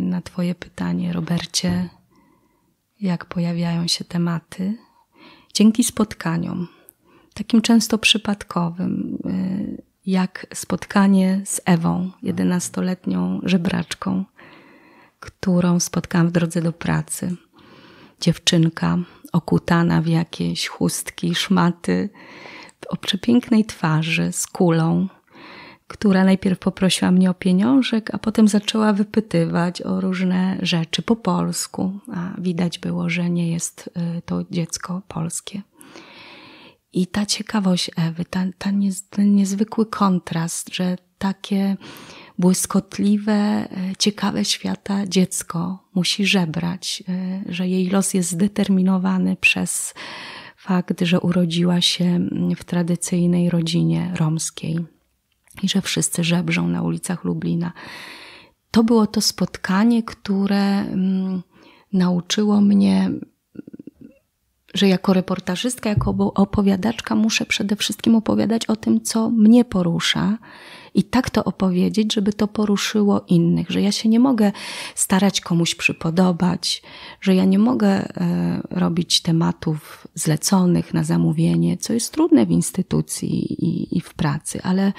na Twoje pytanie, Robercie jak pojawiają się tematy, dzięki spotkaniom, takim często przypadkowym, y, jak spotkanie z Ewą, 11-letnią żebraczką, którą spotkałam w drodze do pracy. Dziewczynka okutana w jakieś chustki, szmaty, o przepięknej twarzy, z kulą która najpierw poprosiła mnie o pieniążek, a potem zaczęła wypytywać o różne rzeczy po polsku, a widać było, że nie jest y, to dziecko polskie. I ta ciekawość Ewy, ta, ta niez, ten niezwykły kontrast, że takie błyskotliwe, y, ciekawe świata dziecko musi żebrać, y, że jej los jest zdeterminowany przez fakt, że urodziła się mm, w tradycyjnej rodzinie romskiej i że wszyscy żebrzą na ulicach Lublina. To było to spotkanie, które mm, nauczyło mnie, że jako reportażystka, jako opowiadaczka muszę przede wszystkim opowiadać o tym, co mnie porusza, i tak to opowiedzieć, żeby to poruszyło innych, że ja się nie mogę starać komuś przypodobać, że ja nie mogę e, robić tematów zleconych na zamówienie, co jest trudne w instytucji i, w pracy, ale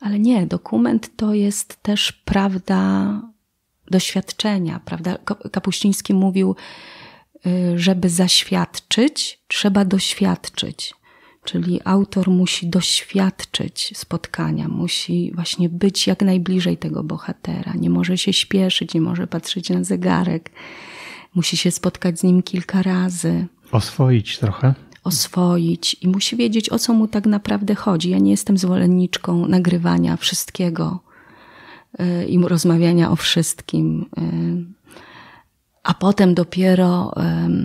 ale nie, dokument to jest też prawda doświadczenia, prawda? Kapuściński mówił, y, żeby zaświadczyć, trzeba doświadczyć. Czyli autor musi doświadczyć spotkania, musi właśnie być jak najbliżej tego bohatera. Nie może się śpieszyć, nie może patrzeć na zegarek. Musi się spotkać z nim kilka razy. Oswoić trochę oswoić i musi wiedzieć, o co mu tak naprawdę chodzi. Ja nie jestem zwolenniczką nagrywania wszystkiego y, i rozmawiania o wszystkim. Y, a potem dopiero.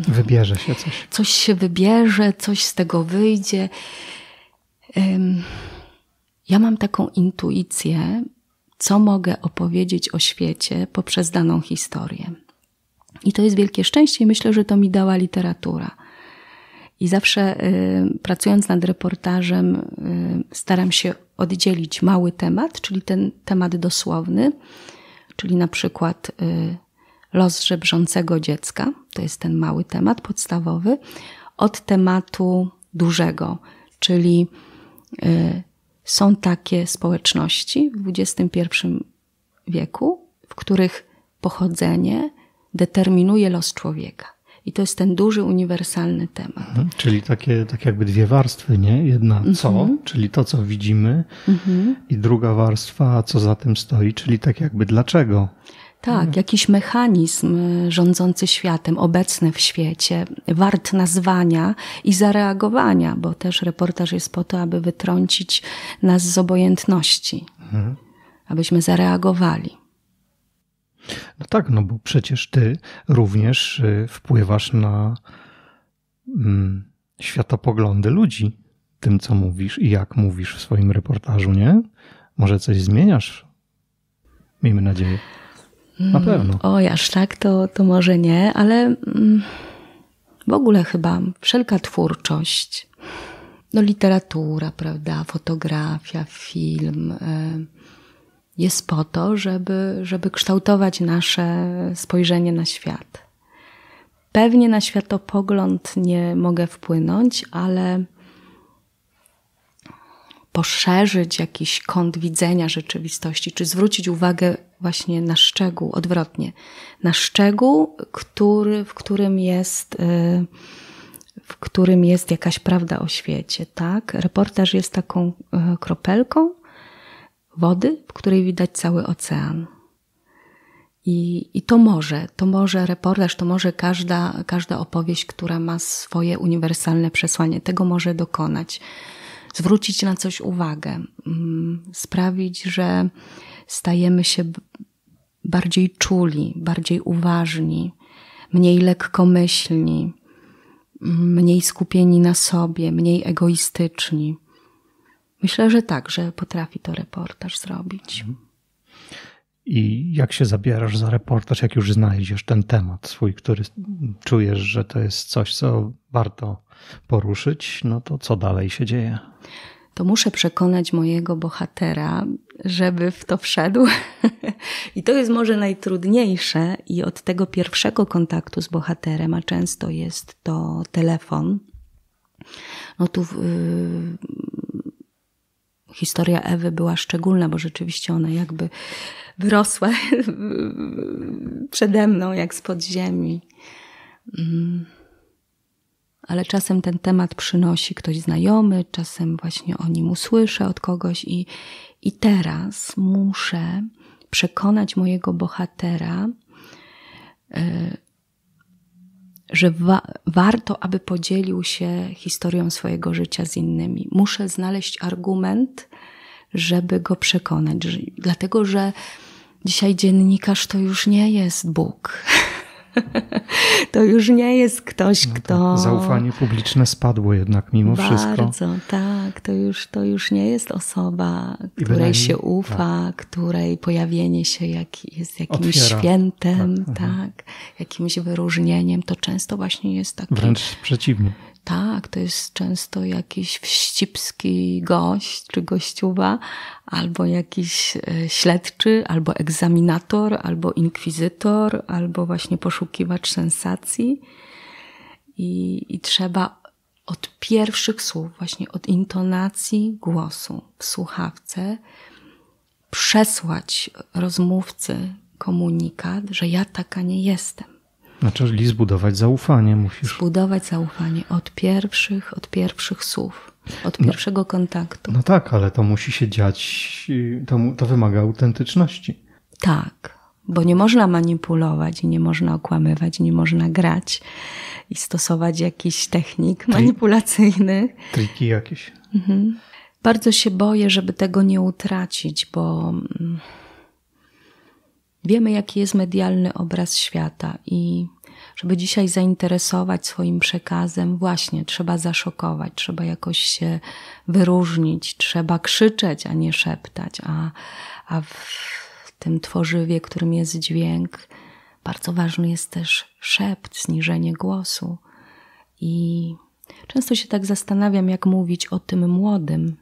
Y, wybierze się coś. Coś się wybierze, coś z tego wyjdzie. Ja mam taką intuicję, co mogę opowiedzieć o świecie poprzez daną historię. I to jest wielkie szczęście, i myślę, że to mi dała literatura i zawsze y, pracując nad reportażem y, staram się oddzielić mały temat, czyli ten temat dosłowny, czyli na przykład y, los żebrzącego dziecka, to jest ten mały temat podstawowy, od tematu dużego, czyli są takie społeczności w XXI wieku, w których pochodzenie determinuje los człowieka. I to jest ten duży, uniwersalny temat. Mhm, czyli takie tak jakby dwie warstwy, nie? Jedna mhm. co, mhm. czyli to, co widzimy, mhm. i druga warstwa, co za tym stoi, czyli tak jakby dlaczego. Tak, mhm. jakiś mechanizm e, rządzący światem, obecny w świecie, wart nazwania i zareagowania, bo też reportaż jest po to, aby wytrącić nas z obojętności, mhm. abyśmy zareagowali. No tak, no bo przecież ty również y, wpływasz na mm, światopoglądy ludzi tym, co mówisz i jak mówisz w swoim reportażu, nie? Może coś zmieniasz? Miejmy nadzieję. Na mm, pewno. Oj, aż tak, to, to może nie, ale mm, w ogóle chyba wszelka twórczość, no literatura, prawda, fotografia, film, y, jest po to, żeby, żeby kształtować nasze spojrzenie na świat. Pewnie na światopogląd nie mogę wpłynąć, ale poszerzyć jakiś kąt widzenia rzeczywistości, czy zwrócić uwagę właśnie na szczegół, odwrotnie, na szczegół, który, w którym jest. Y, w którym jest jakaś prawda o świecie, tak? Reportaż jest taką y, kropelką, wody, w której widać cały ocean. I, I, to może, to może reportaż, to może każda, każda opowieść, która ma swoje uniwersalne przesłanie, tego może dokonać. Zwrócić na coś uwagę, mm, sprawić, że stajemy się bardziej czuli, bardziej uważni, mniej lekkomyślni, mm, mniej skupieni na sobie, mniej egoistyczni. Myślę, że tak, że potrafi to reportaż zrobić. I jak się zabierasz za reportaż, jak już znajdziesz ten temat swój, który czujesz, że to jest coś, co warto poruszyć, no to co dalej się dzieje? To muszę przekonać mojego bohatera, żeby w to wszedł. I to jest może najtrudniejsze, i od tego pierwszego kontaktu z bohaterem, a często jest to telefon, no tu y, historia Ewy była szczególna, bo rzeczywiście ona jakby wyrosła przede mną, jak spod ziemi. Mm. Ale czasem ten temat przynosi ktoś znajomy, czasem właśnie o nim usłyszę od kogoś, i, i teraz muszę przekonać mojego bohatera, e, że wa warto, aby podzielił się historią swojego życia z innymi. Muszę znaleźć argument, żeby go przekonać, dlatego że dzisiaj dziennikarz to już nie jest Bóg. to już nie jest ktoś, no tak, kto. Zaufanie publiczne spadło jednak mimo Bardzo, wszystko. Bardzo, tak. To już, to już nie jest osoba, której się tak. ufa, tak. której pojawienie się jak, jest jakimś Otwiera. Tak, świętem, tak. tak, jakimś wyróżnieniem. To często właśnie jest tak. Wręcz przeciwnie tak, to jest często jakiś wścibski gość czy gościuwa, albo jakiś e, śledczy, albo egzaminator, albo inkwizytor, albo właśnie poszukiwacz sensacji. I, i trzeba od pierwszych słów, właśnie od intonacji głosu w słuchawce, przesłać rozmówcy komunikat, że ja taka nie jestem znaczy, czyli zbudować zaufanie musisz. Zbudować zaufanie od pierwszych, od pierwszych słów, od no. pierwszego no, kontaktu. No tak, ale to musi się dziać, y, to, to wymaga autentyczności. Tak, bo nie można manipulować, nie można okłamywać, nie można grać i stosować jakichś technik manipulacyjnych. Triki jakieś. Mhm. Bardzo się boję, żeby tego nie utracić, bo mm, Wiemy, jaki jest medialny obraz świata i żeby dzisiaj zainteresować swoim przekazem, właśnie trzeba zaszokować, trzeba jakoś się wyróżnić, trzeba krzyczeć, a nie szeptać, a, a w tym tworzywie, którym jest dźwięk, bardzo ważny jest też szept, zniżenie głosu. I często się tak zastanawiam, jak mówić o tym młodym,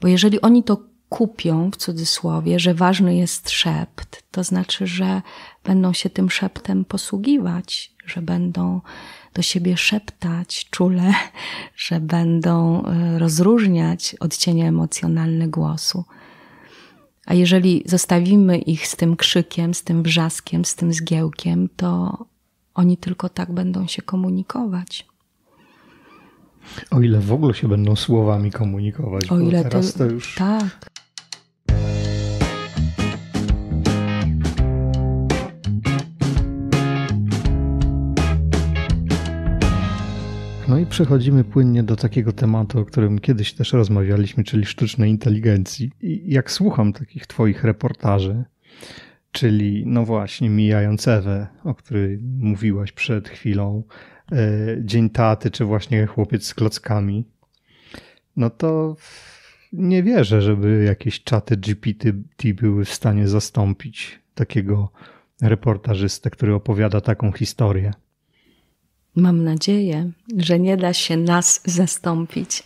bo jeżeli oni to kupią w cudzysłowie, że ważny jest szept, to znaczy, że będą się tym szeptem posługiwać, że będą do siebie szeptać czule, że będą e, rozróżniać odcienie emocjonalne głosu. A jeżeli zostawimy ich z tym krzykiem, z tym wrzaskiem, z tym zgiełkiem, to oni tylko tak będą się komunikować. O ile w ogóle się będą słowami komunikować, o ile teraz to, to już tak. No i przechodzimy płynnie do takiego tematu, o którym kiedyś też rozmawialiśmy, czyli sztucznej inteligencji. I jak słucham takich Twoich reportaży, czyli no właśnie, mijając Ewę, o której mówiłaś przed chwilą, e, Dzień Taty, czy właśnie Chłopiec z klockami, no to nie wierzę, żeby jakieś czaty GPT były w stanie zastąpić takiego reportażystę, który opowiada taką historię. Mam nadzieję, że nie da się nas zastąpić.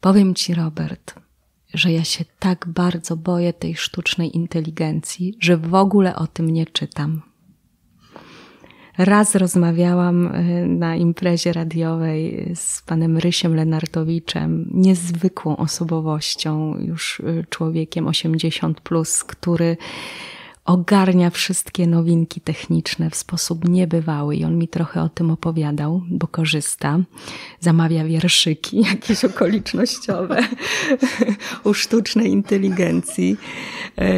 Powiem Ci, Robert, że ja się tak bardzo boję tej sztucznej inteligencji, że w ogóle o tym nie czytam. Raz rozmawiałam y, na imprezie radiowej z panem Rysiem Lenartowiczem, niezwykłą osobowością, już y, człowiekiem 80, plus, który ogarnia wszystkie nowinki techniczne w sposób niebywały i on mi trochę o tym opowiadał, bo korzysta. Zamawia wierszyki jakieś okolicznościowe u sztucznej inteligencji. E,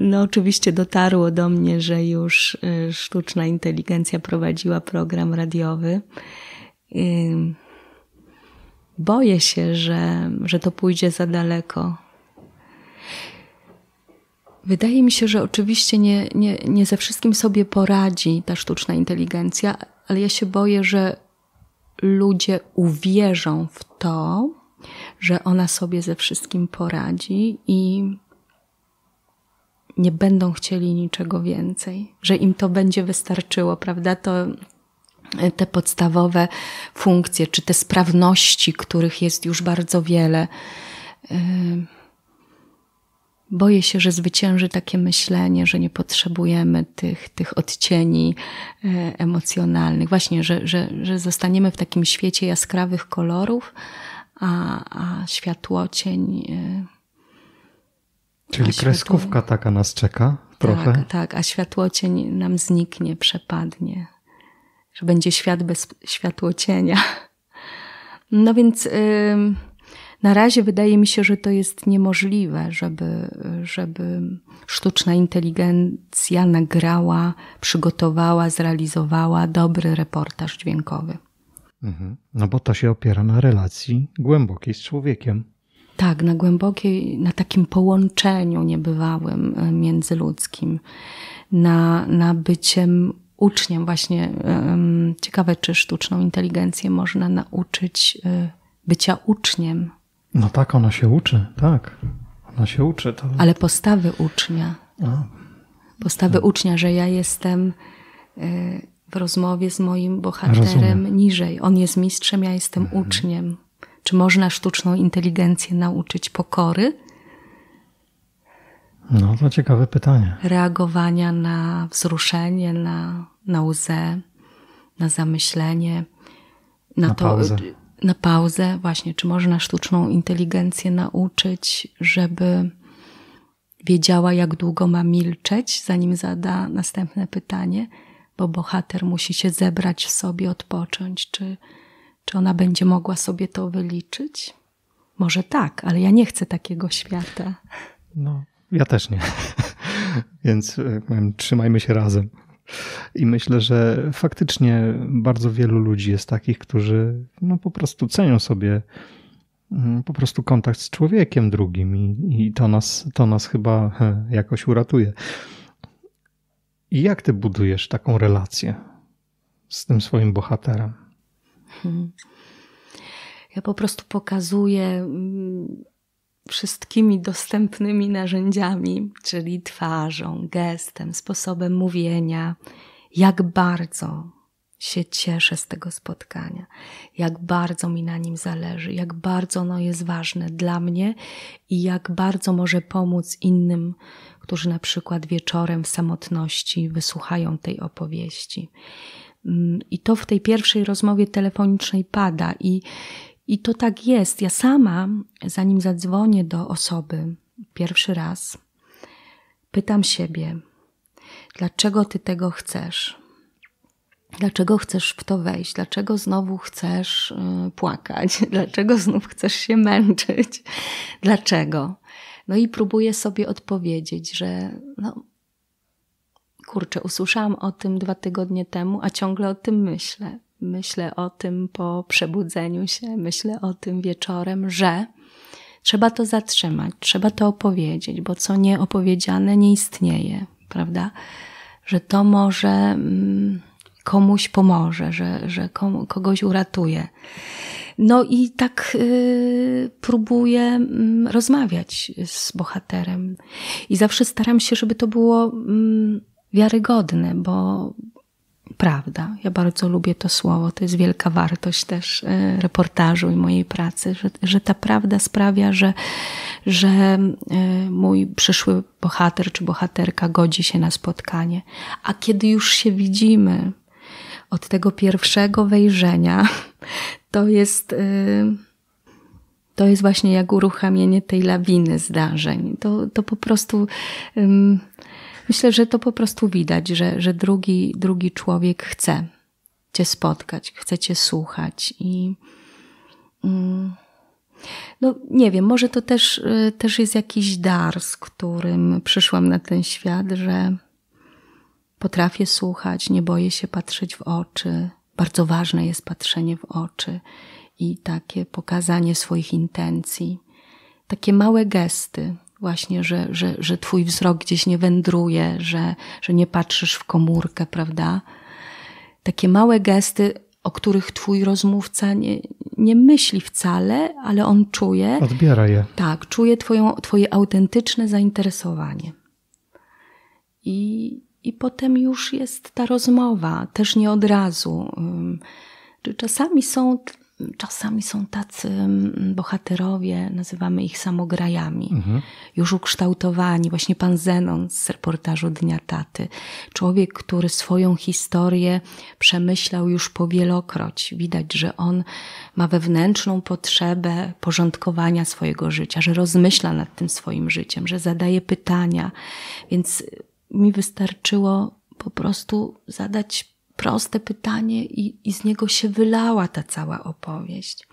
no oczywiście dotarło do mnie, że już e, sztuczna inteligencja prowadziła program radiowy. E, boję się, że, że to pójdzie za daleko Wydaje mi się, że oczywiście nie, nie, nie ze wszystkim sobie poradzi ta sztuczna inteligencja, ale ja się boję, że ludzie uwierzą w to, że ona sobie ze wszystkim poradzi i nie będą chcieli niczego więcej, że im to będzie wystarczyło, prawda? To te podstawowe funkcje, czy te sprawności, których jest już bardzo wiele. Yy Boję się, że zwycięży takie myślenie, że nie potrzebujemy tych, tych odcieni e, emocjonalnych. Właśnie, że, że, że zostaniemy w takim świecie jaskrawych kolorów, a, a światło, cień. E, Czyli a światło... kreskówka taka nas czeka trochę. Tak, tak, a światło, cień nam zniknie, przepadnie. Że będzie świat bez światło cienia. No więc. Yy na razie wydaje mi się, że to jest niemożliwe, żeby, żeby sztuczna inteligencja nagrała, przygotowała, zrealizowała dobry reportaż dźwiękowy. Mhm. No bo to się opiera na relacji głębokiej z człowiekiem. Tak, na głębokiej, na takim połączeniu niebywałym e, międzyludzkim, na, na byciem uczniem. Właśnie e, ciekawe, czy sztuczną inteligencję można nauczyć e, bycia uczniem. No tak, ona się uczy, tak. Ona się uczy. To... Ale postawy ucznia. A. Postawy tak. ucznia, że ja jestem e, w rozmowie z moim bohaterem Rozumiem. niżej. On jest mistrzem, ja jestem mhm. uczniem. Czy można sztuczną inteligencję nauczyć pokory? No, to ciekawe pytanie. Reagowania na wzruszenie, na, na łzę, na zamyślenie, na, na to, pauzę na pauzę, właśnie, czy można sztuczną inteligencję nauczyć, żeby wiedziała, jak długo ma milczeć, zanim zada następne pytanie, bo bohater musi się zebrać w sobie, odpocząć, czy, czy ona będzie mogła sobie to wyliczyć? Może tak, ale ja nie chcę takiego świata. No, ja też nie. Więc e, powiem, trzymajmy się razem. I myślę, że faktycznie bardzo wielu ludzi jest takich, którzy no po prostu cenią sobie mm, po prostu kontakt z człowiekiem drugim i, i to, nas, to nas chyba jakoś uratuje. I jak ty budujesz taką relację z tym swoim bohaterem? Hmm. Ja po prostu pokazuję mm, wszystkimi dostępnymi narzędziami, czyli twarzą, gestem, sposobem mówienia, jak bardzo się cieszę z tego spotkania, jak bardzo mi na nim zależy, jak bardzo ono jest ważne dla mnie i jak bardzo może pomóc innym, którzy na przykład wieczorem w samotności wysłuchają tej opowieści. Mm, I to w tej pierwszej rozmowie telefonicznej pada, i i to tak jest. Ja sama, zanim zadzwonię do osoby pierwszy raz, pytam siebie, dlaczego ty tego chcesz? Dlaczego chcesz w to wejść? Dlaczego znowu chcesz y, płakać? Dlaczego znów chcesz się męczyć? Dlaczego? No i próbuję sobie odpowiedzieć, że no, kurczę, usłyszałam o tym dwa tygodnie temu, a ciągle o tym myślę myślę o tym po przebudzeniu się, myślę o tym wieczorem, że trzeba to zatrzymać, trzeba to opowiedzieć, bo co nieopowiedziane nie istnieje, prawda? Że to może mm, komuś pomoże, że, że kogoś uratuje. No i tak y, próbuję mm, rozmawiać z bohaterem. I zawsze staram się, żeby to było mm, wiarygodne, bo prawda. Ja bardzo lubię to słowo, to jest wielka wartość też e, reportażu i mojej pracy, że, że ta prawda sprawia, że, że e, mój przyszły bohater czy bohaterka godzi się na spotkanie. A kiedy już się widzimy od tego pierwszego wejrzenia, to jest. E, to jest właśnie jak uruchamienie tej lawiny zdarzeń. To, to po prostu. Um, Myślę, że to po prostu widać, że, że drugi, drugi człowiek chce Cię spotkać, chce Cię słuchać i. Mm, no nie wiem, może to też, y, też jest jakiś dar, z którym przyszłam na ten świat, że potrafię słuchać, nie boję się patrzeć w oczy. Bardzo ważne jest patrzenie w oczy i takie pokazanie swoich intencji, takie małe gesty, właśnie, że, że, że twój wzrok gdzieś nie wędruje, że, że nie patrzysz w komórkę, prawda? Takie małe gesty, o których twój rozmówca nie, nie myśli wcale, ale on czuje. Odbiera je. Tak, czuje twoją, twoje autentyczne zainteresowanie. I, I potem już jest ta rozmowa, też nie od razu. Czasami są czasami są tacy mm, bohaterowie, nazywamy ich samograjami, mhm. już ukształtowani, właśnie pan Zenon z reportażu Dnia Taty. Człowiek, który swoją historię przemyślał już powielokroć. Widać, że on ma wewnętrzną potrzebę porządkowania swojego życia, że rozmyśla nad tym swoim życiem, że zadaje pytania. Więc mi wystarczyło po prostu zadać proste pytanie i, i z niego się wylała ta cała opowieść.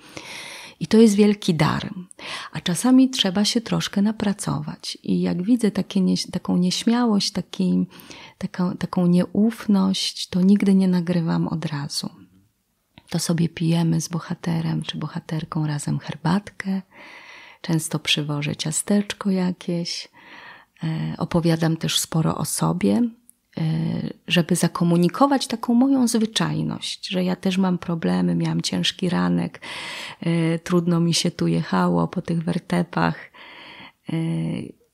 I to jest wielki dar. A czasami trzeba się troszkę napracować. I jak widzę takie nie, taką nieśmiałość, taki, taką, taką nieufność, to nigdy nie nagrywam od razu. To sobie pijemy z bohaterem czy bohaterką razem herbatkę. Często przywożę ciasteczko jakieś. E, opowiadam też sporo o sobie, E, żeby zakomunikować taką moją zwyczajność, że ja też mam problemy, miałam ciężki ranek, e, trudno mi się tu jechało po tych wertepach. E,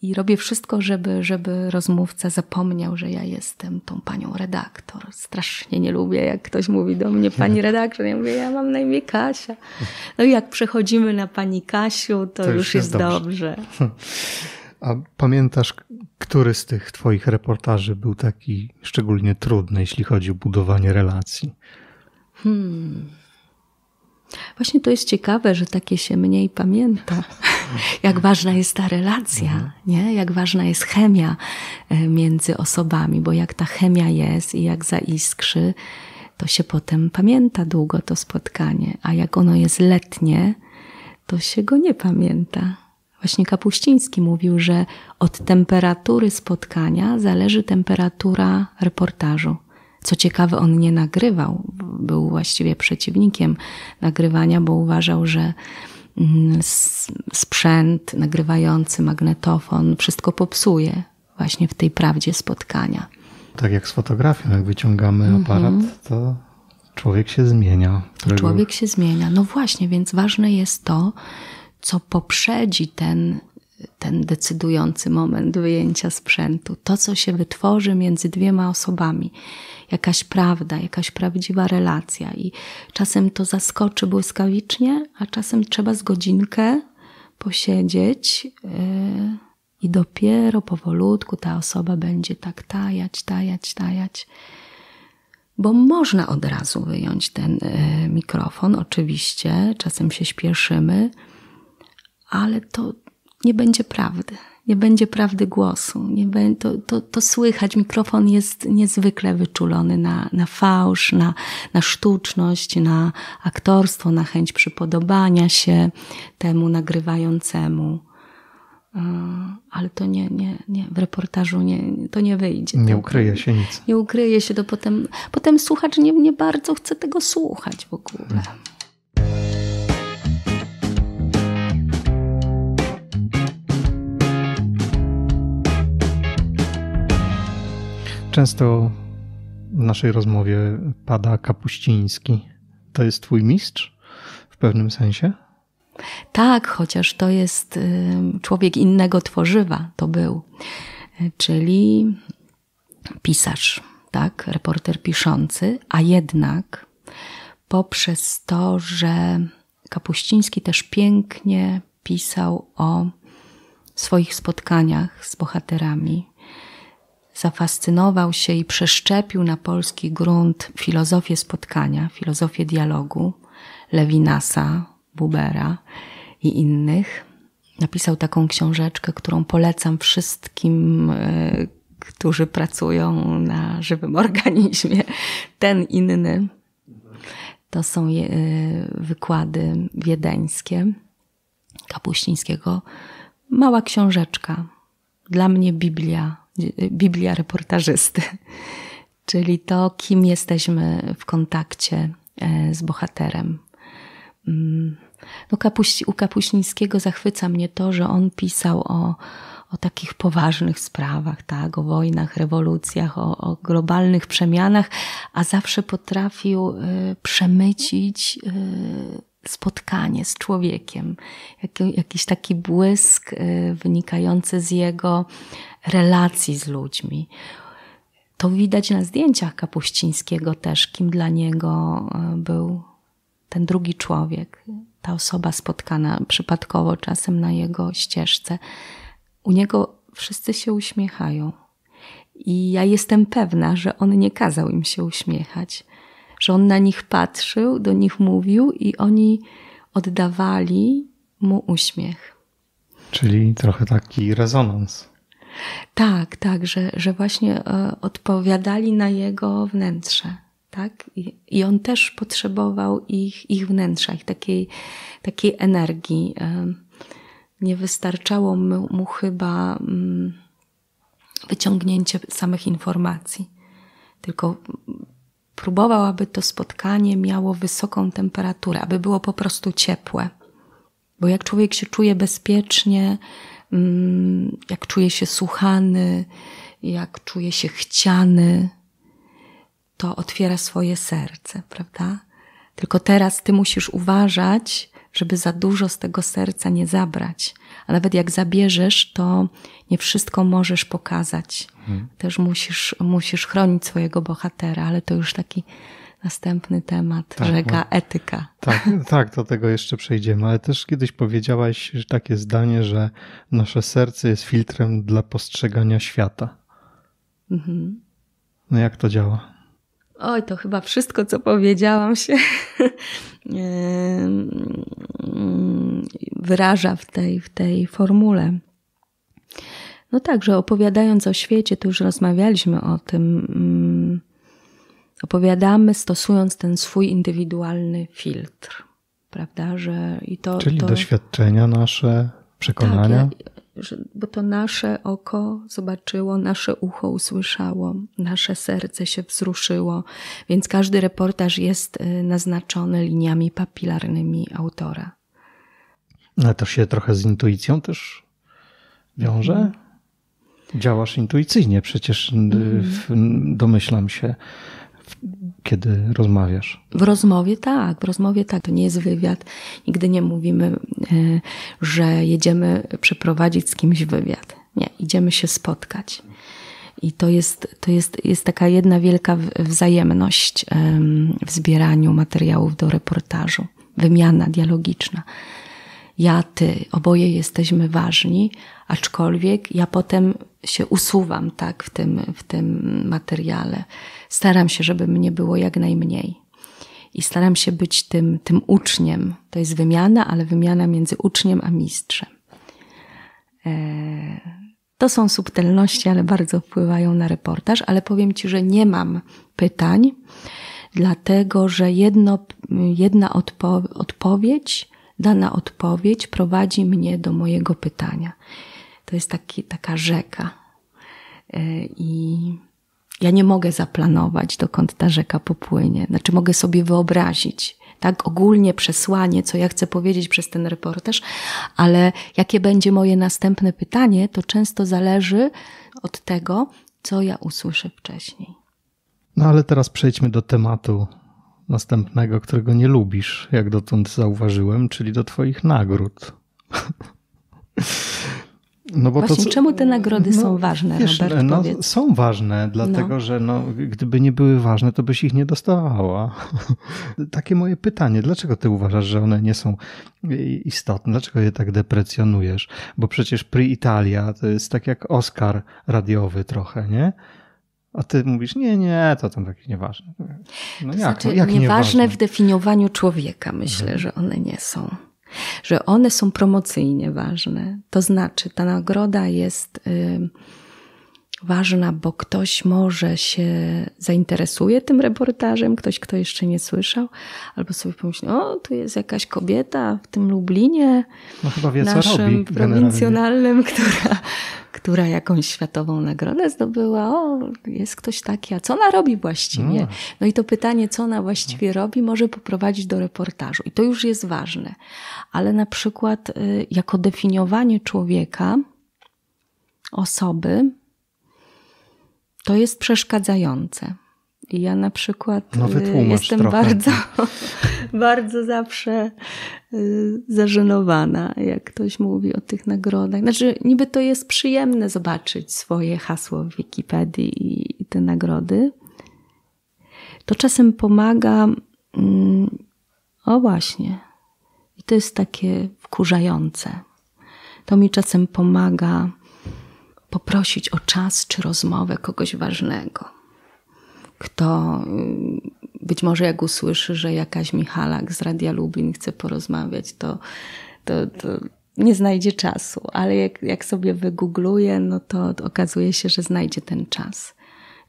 I robię wszystko, żeby, żeby rozmówca zapomniał, że ja jestem tą panią redaktor. Strasznie nie lubię, jak ktoś mówi do mnie pani redaktor. Ja mówię, ja mam na imię Kasia. No i jak przechodzimy na pani Kasiu, to, to już, jest dobrze. dobrze. A pamiętasz który z tych Twoich reportaży był taki szczególnie trudny, jeśli chodzi o budowanie relacji? Hmm. Właśnie to jest ciekawe, że takie się mniej pamięta. Jak ważna jest ta relacja, mhm. nie? jak ważna jest chemia e, między osobami, bo jak ta chemia jest i jak zaiskrzy, to się potem pamięta długo to spotkanie, a jak ono jest letnie, to się go nie pamięta. Właśnie Kapuściński mówił, że od temperatury spotkania zależy temperatura reportażu. Co ciekawe, on nie nagrywał, był właściwie przeciwnikiem nagrywania, bo uważał, że mm, sprzęt nagrywający, magnetofon, wszystko popsuje właśnie w tej prawdzie spotkania. Tak jak z fotografią, jak wyciągamy mhm. aparat, to człowiek się zmienia. Którego... Człowiek się zmienia. No właśnie, więc ważne jest to, co poprzedzi ten, ten decydujący moment wyjęcia sprzętu, to co się wytworzy między dwiema osobami, jakaś prawda, jakaś prawdziwa relacja. I czasem to zaskoczy błyskawicznie, a czasem trzeba z godzinkę posiedzieć. Yy, i dopiero powolutku ta osoba będzie tak tajać, tajać, tajać. Bo można od razu wyjąć ten y, mikrofon, oczywiście, czasem się śpieszymy, ale to nie będzie prawdy. Nie będzie prawdy głosu, nie be, to, to, to słychać. Mikrofon jest niezwykle wyczulony na, na fałsz, na, na sztuczność, na aktorstwo, na chęć przypodobania się temu nagrywającemu e, ale to nie, nie, nie w reportażu nie, to nie wyjdzie. Nie ukryje się nic. Nie ukryje się, to potem, potem słuchacz nie, nie bardzo chce tego słuchać w ogóle. Często w naszej rozmowie pada Kapuściński. To jest twój mistrz w pewnym sensie? Tak, chociaż to jest y, człowiek innego tworzywa, to był, y, czyli pisarz, tak, reporter piszący, a jednak poprzez to, że Kapuściński też pięknie pisał o swoich spotkaniach z bohaterami zafascynował się i przeszczepił na polski grunt filozofię spotkania, filozofię dialogu Lewinasa, Bubera i innych. Napisał taką książeczkę, którą polecam wszystkim, e, którzy pracują na żywym organizmie. Ten inny. To są e, wykłady wiedeńskie Kapuścińskiego. Mała książeczka, dla mnie Biblia Biblia reportażysty, czyli to, kim jesteśmy w kontakcie e, z bohaterem. Mm. No, Kapuści, u Kapuścińskiego zachwyca mnie to, że on pisał o, o takich poważnych sprawach, tak, o wojnach, rewolucjach, o, o globalnych przemianach, a zawsze potrafił y, przemycić y, spotkanie z człowiekiem, jakiś taki błysk y, wynikający z jego relacji z ludźmi. To widać na zdjęciach Kapuścińskiego też, kim dla niego y, był ten drugi człowiek, ta osoba spotkana przypadkowo czasem na jego ścieżce. U niego wszyscy się uśmiechają. I ja jestem pewna, że on nie kazał im się uśmiechać że on na nich patrzył, do nich mówił i oni oddawali mu uśmiech. Czyli trochę taki rezonans. Tak, tak, że, że właśnie e, odpowiadali na jego wnętrze. Tak? I, I on też potrzebował ich, ich wnętrza, ich takiej, takiej energii. E, nie wystarczało mu, mu chyba mm, wyciągnięcie samych informacji, tylko próbował, aby to spotkanie miało wysoką temperaturę, aby było po prostu ciepłe. Bo jak człowiek się czuje bezpiecznie, mm, jak czuje się słuchany, jak czuje się chciany, to otwiera swoje serce, prawda? Tylko teraz ty musisz uważać, żeby za dużo z tego serca nie zabrać. A nawet jak zabierzesz, to nie wszystko możesz pokazać. Mhm. Też musisz, musisz chronić swojego bohatera, ale to już taki następny temat, tak, rzeka etyka. Tak, tak, do tego jeszcze przejdziemy, ale też kiedyś powiedziałaś takie zdanie, że nasze serce jest filtrem dla postrzegania świata. Mhm. No jak to działa? Oj, to chyba wszystko, co powiedziałam się wyraża w tej, w tej formule. No także opowiadając o świecie, tu już rozmawialiśmy o tym, mm, opowiadamy stosując ten swój indywidualny filtr, prawda? Że i to, Czyli to... doświadczenia nasze, przekonania. Tak, że, bo to nasze oko zobaczyło, nasze ucho usłyszało, nasze serce się wzruszyło, więc każdy reportaż jest y, naznaczony liniami papilarnymi autora. Ale to się trochę z intuicją też wiąże? Mhm. Działasz intuicyjnie, przecież y, mhm. w, domyślam się kiedy rozmawiasz? W rozmowie tak, w rozmowie tak. To nie jest wywiad. Nigdy nie mówimy, e, że jedziemy przeprowadzić z kimś wywiad. Nie, idziemy się spotkać. I to jest, to jest, jest taka jedna wielka wzajemność w zbieraniu materiałów do reportażu. Wymiana dialogiczna ja, ty, oboje jesteśmy ważni, aczkolwiek ja potem się usuwam, tak, w tym, w tym materiale. Staram się, żeby mnie było jak najmniej. I staram się być tym, tym uczniem. To jest wymiana, ale wymiana między uczniem a mistrzem. E, to są subtelności, ale bardzo wpływają na reportaż, ale powiem Ci, że nie mam pytań, dlatego że jedno, jedna odpo odpowiedź dana odpowiedź prowadzi mnie do mojego pytania. To jest taki, taka rzeka. E, I ja nie mogę zaplanować, dokąd ta rzeka popłynie. Znaczy, mogę sobie wyobrazić, tak ogólnie przesłanie, co ja chcę powiedzieć przez ten reportaż, ale jakie będzie moje następne pytanie, to często zależy od tego, co ja usłyszę wcześniej. No ale teraz przejdźmy do tematu następnego, którego nie lubisz, jak dotąd zauważyłem, czyli do Twoich nagród. No bo Właśnie, to, czemu te nagrody no, są ważne, wiesz, Robert? No, są ważne, dlatego no. że no, gdyby nie były ważne, to byś ich nie dostawała. Takie moje pytanie, dlaczego ty uważasz, że one nie są istotne? Dlaczego je tak deprecjonujesz? Bo przecież Pri Italia to jest tak jak Oscar radiowy trochę, nie? A ty mówisz, nie, nie, to tam takie nieważne. No to jak, znaczy, no, jak nieważne, nieważne w definiowaniu człowieka myślę, mhm. że one nie są. Że one są promocyjnie ważne. To znaczy, ta nagroda jest y, ważna, bo ktoś może się zainteresuje tym reportażem, ktoś, kto jeszcze nie słyszał, albo sobie pomyśli, o, tu jest jakaś kobieta w tym Lublinie, no, chyba wie, naszym prowincjonalnym, która która jakąś światową nagrodę zdobyła. O, jest ktoś taki, a co ona robi właściwie? Mm. No i to pytanie, co ona właściwie robi, może poprowadzić do reportażu. I to już jest ważne. Ale na przykład y, jako definiowanie człowieka, osoby, to jest przeszkadzające. I Ja na przykład no, y, jestem trochę. bardzo bardzo zawsze y, zażenowana, jak ktoś mówi o tych nagrodach. Znaczy, niby to jest przyjemne zobaczyć swoje hasło w Wikipedii i, i te nagrody. To czasem pomaga. Mm, o właśnie. I to jest takie wkurzające. To mi czasem pomaga poprosić o czas czy rozmowę kogoś ważnego, kto y, być może jak usłyszy, że jakaś Michalak z Radia Lublin chce porozmawiać, to, to, to nie znajdzie czasu, ale jak, jak sobie wygoogluje, no to okazuje się, że znajdzie ten czas.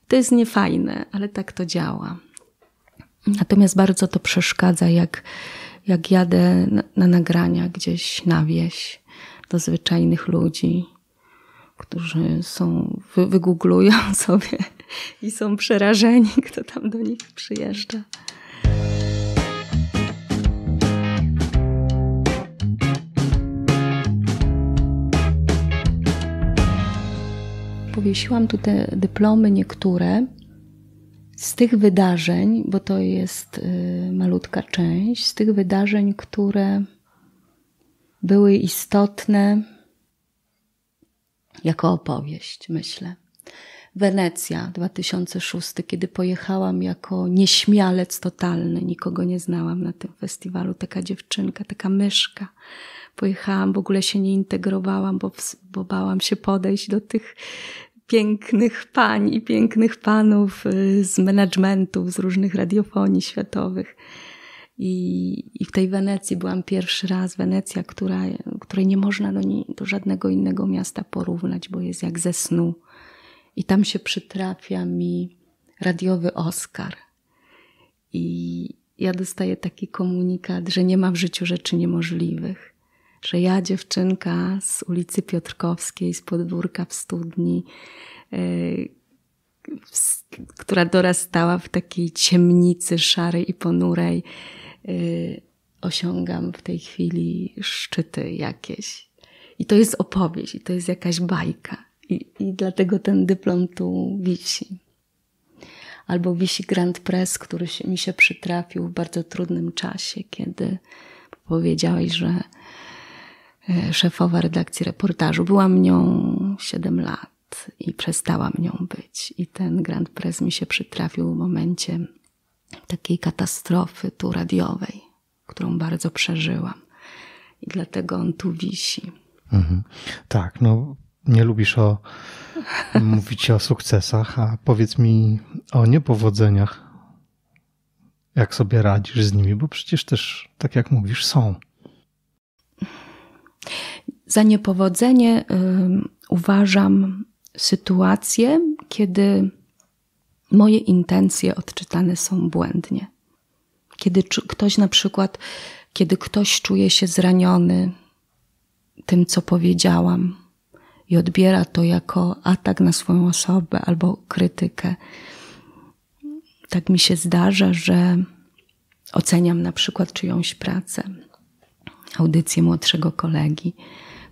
To jest niefajne, ale tak to działa. Natomiast bardzo to przeszkadza, jak, jak jadę na, na nagrania gdzieś na wieś do zwyczajnych ludzi, którzy są, wygooglują sobie i są przerażeni, kto tam do nich przyjeżdża. Powiesiłam tu te dyplomy niektóre z tych wydarzeń, bo to jest y, malutka część, z tych wydarzeń, które były istotne jako opowieść, myślę. Wenecja 2006, kiedy pojechałam jako nieśmialec totalny, nikogo nie znałam na tym festiwalu, taka dziewczynka, taka myszka. Pojechałam, w ogóle się nie integrowałam, bo, bo bałam się podejść do tych pięknych pań i pięknych panów y, z managementów, z różnych radiofonii światowych. I, I w tej Wenecji byłam pierwszy raz. Wenecja, która, której nie można do, nie, do żadnego innego miasta porównać, bo jest jak ze snu. I tam się przytrafia mi radiowy Oscar. I ja dostaję taki komunikat, że nie ma w życiu rzeczy niemożliwych. Że ja, dziewczynka z ulicy Piotrkowskiej, z podwórka w studni, yy, która dorastała w takiej ciemnicy szarej i ponurej, yy, osiągam w tej chwili szczyty jakieś. I to jest opowieść, i to jest jakaś bajka. I, I dlatego ten dyplom tu wisi. Albo wisi Grand Press, który się, mi się przytrafił w bardzo trudnym czasie, kiedy powiedziałeś, że e, szefowa redakcji reportażu. była nią 7 lat i przestałam nią być. I ten Grand Press mi się przytrafił w momencie takiej katastrofy tu radiowej, którą bardzo przeżyłam. I dlatego on tu wisi. Mhm. Tak, no nie lubisz o, mówić o sukcesach, a powiedz mi o niepowodzeniach. Jak sobie radzisz z nimi, bo przecież też, tak jak mówisz, są. Za niepowodzenie y, uważam sytuację, kiedy moje intencje odczytane są błędnie. Kiedy ktoś na przykład, kiedy ktoś czuje się zraniony tym, co powiedziałam, i odbiera to jako atak na swoją osobę albo krytykę. Tak mi się zdarza, że oceniam na przykład czyjąś pracę, audycję młodszego kolegi,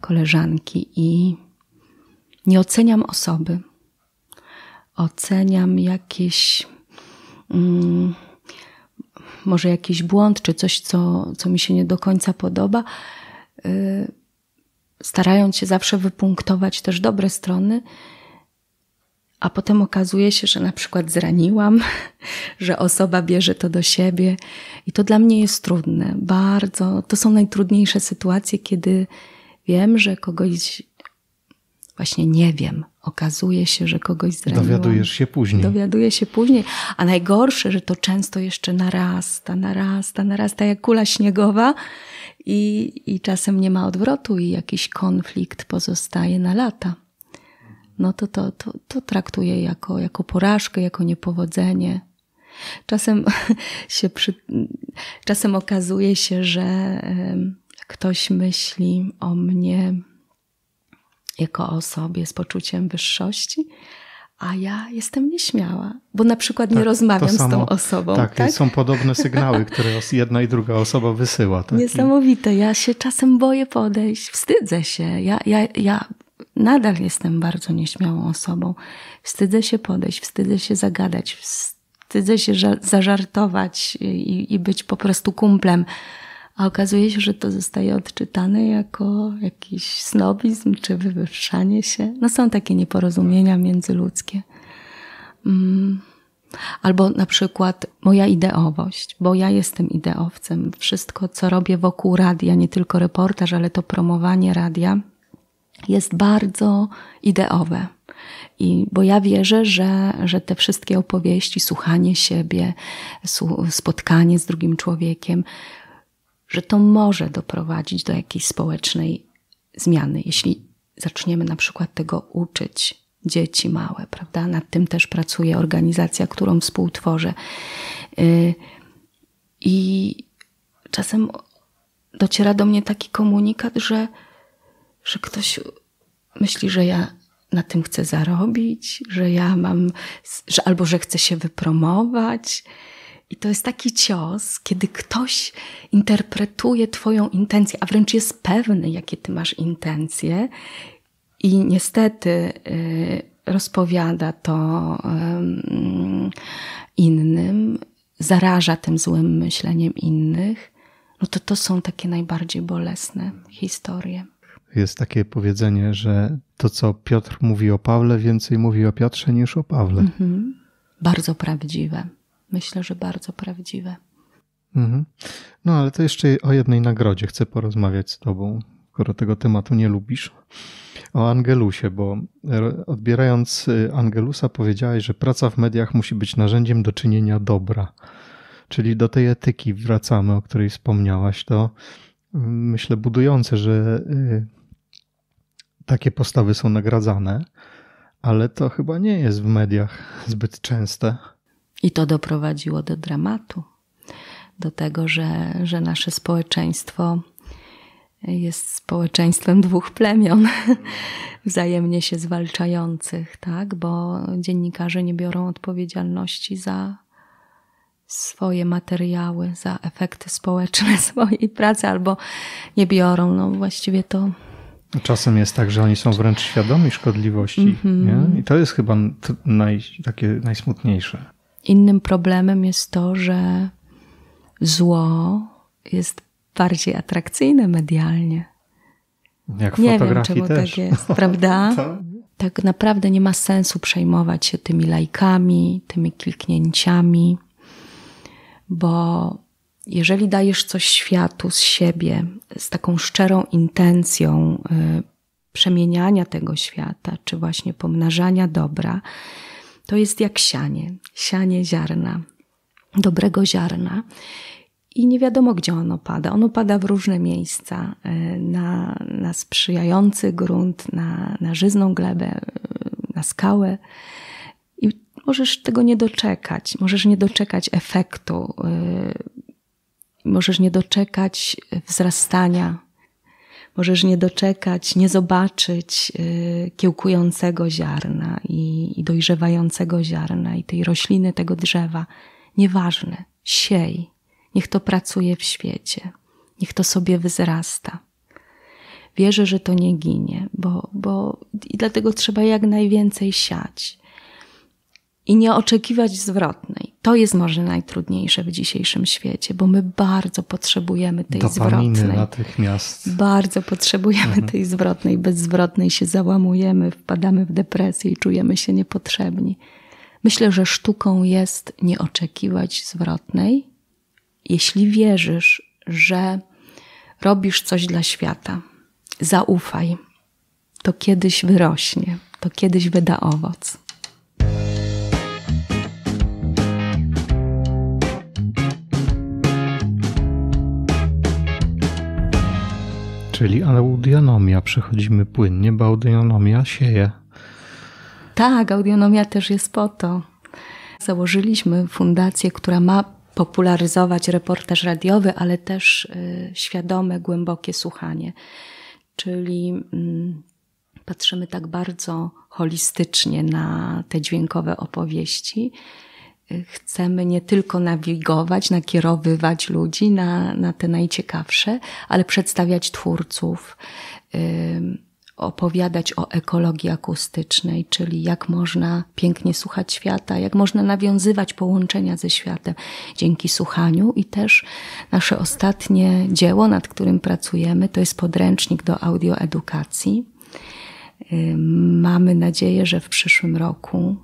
koleżanki i nie oceniam osoby. Oceniam jakieś. Mm, może jakiś błąd, czy coś, co, co mi się nie do końca podoba. Yy, starając się zawsze wypunktować też dobre strony, a potem okazuje się, że na przykład zraniłam, że osoba bierze to do siebie i to dla mnie jest trudne. Bardzo to są najtrudniejsze sytuacje, kiedy wiem, że kogoś właśnie nie wiem, okazuje się, że kogoś zraniłam. Dowiadujesz się później. Dowiaduję się później, a najgorsze, że to często jeszcze narasta, narasta, narasta jak kula śniegowa i, i czasem nie ma odwrotu i jakiś konflikt pozostaje na lata. No to to, to, to traktuję jako, jako porażkę, jako niepowodzenie. Czasem się przy, czasem okazuje się, że ktoś myśli o mnie jako osobie z poczuciem wyższości, a ja jestem nieśmiała, bo na przykład tak, nie rozmawiam z tą osobą. Tak, tak, są podobne sygnały, które jedna i druga osoba wysyła. Tak? Niesamowite. Ja się czasem boję podejść, wstydzę się. Ja, ja, ja nadal jestem bardzo nieśmiałą osobą. Wstydzę się podejść, wstydzę się zagadać, wstydzę się zażartować i, i być po prostu kumplem a okazuje się, że to zostaje odczytane jako jakiś snobizm czy wywyższanie się. No są takie nieporozumienia tak. międzyludzkie. Mm. Albo na przykład moja ideowość, bo ja jestem ideowcem. Wszystko, co robię wokół radia, nie tylko reportaż, ale to promowanie radia, jest bardzo ideowe. I, bo ja wierzę, że, że te wszystkie opowieści, słuchanie siebie, spotkanie z drugim człowiekiem, że to może doprowadzić do jakiejś społecznej zmiany, jeśli zaczniemy na przykład tego uczyć dzieci małe, prawda? Nad tym też pracuje organizacja, którą współtworzę. Y, I czasem dociera do mnie taki komunikat, że, że ktoś myśli, że ja na tym chcę zarobić, że ja mam, że, albo że chcę się wypromować, i to jest taki cios, kiedy ktoś interpretuje Twoją intencję, a wręcz jest pewny, jakie Ty masz intencje, i niestety y, rozpowiada to y, innym, zaraża tym złym myśleniem innych. No to to są takie najbardziej bolesne historie. Jest takie powiedzenie, że to, co Piotr mówi o Pawle, więcej mówi o Piotrze niż o Pawle. Mhm. Bardzo prawdziwe myślę, że bardzo prawdziwe. Mhm. No ale to jeszcze o jednej nagrodzie chcę porozmawiać z Tobą, skoro tego tematu nie lubisz. O Angelusie, bo odbierając y, Angelusa powiedziałeś, że praca w mediach musi być narzędziem do czynienia dobra. Czyli do tej etyki wracamy, o której wspomniałaś. To mm, myślę budujące, że y, takie postawy są nagradzane, ale to chyba nie jest w mediach zbyt częste. I to doprowadziło do dramatu, do tego, że, że nasze społeczeństwo jest społeczeństwem dwóch plemion wzajemnie się zwalczających, tak? Bo dziennikarze nie biorą odpowiedzialności za swoje materiały, za efekty społeczne swojej pracy, albo nie biorą. No właściwie to. Czasem jest tak, że oni są wręcz świadomi szkodliwości. Mm -hmm. I to jest chyba naj, takie najsmutniejsze. Innym problemem jest to, że zło jest bardziej atrakcyjne medialnie. Jak w nie wiem, czemu tak też. tak jest, prawda? tak naprawdę nie ma sensu przejmować się tymi lajkami, tymi kliknięciami, bo jeżeli dajesz coś światu z siebie, z taką szczerą intencją y, przemieniania tego świata, czy właśnie pomnażania dobra, to jest jak sianie, sianie ziarna, dobrego ziarna. I nie wiadomo, gdzie ono pada. Ono pada w różne miejsca, e, na, na sprzyjający grunt, na, na żyzną glebę, e, na skałę. I możesz tego nie doczekać, możesz nie doczekać efektu, e, możesz nie doczekać wzrastania możesz nie doczekać, nie zobaczyć y, kiełkującego ziarna i, i dojrzewającego ziarna i tej rośliny, tego drzewa. Nieważne, siej, niech to pracuje w świecie, niech to sobie wzrasta. Wierzę, że to nie ginie, bo, bo i dlatego trzeba jak najwięcej siać i nie oczekiwać zwrotnej. To jest może najtrudniejsze w dzisiejszym świecie, bo my bardzo potrzebujemy tej Dopaminy zwrotnej. natychmiast. Bardzo potrzebujemy mhm. tej zwrotnej. Bez zwrotnej się załamujemy, wpadamy w depresję i czujemy się niepotrzebni. Myślę, że sztuką jest nie oczekiwać zwrotnej, jeśli wierzysz, że robisz coś dla świata. Zaufaj. To kiedyś wyrośnie, to kiedyś wyda owoc. Czyli audionomia, przechodzimy płynnie, bo audionomia sieje. Tak, audionomia też jest po to. Założyliśmy fundację, która ma popularyzować reportaż radiowy, ale też y, świadome, głębokie słuchanie. Czyli y, patrzymy tak bardzo holistycznie na te dźwiękowe opowieści chcemy nie tylko nawigować, nakierowywać ludzi na, na te najciekawsze, ale przedstawiać twórców, opowiadać o ekologii akustycznej, czyli jak można pięknie słuchać świata, jak można nawiązywać połączenia ze światem dzięki słuchaniu i też nasze ostatnie dzieło, nad którym pracujemy, to jest podręcznik do audioedukacji. Mamy nadzieję, że w przyszłym roku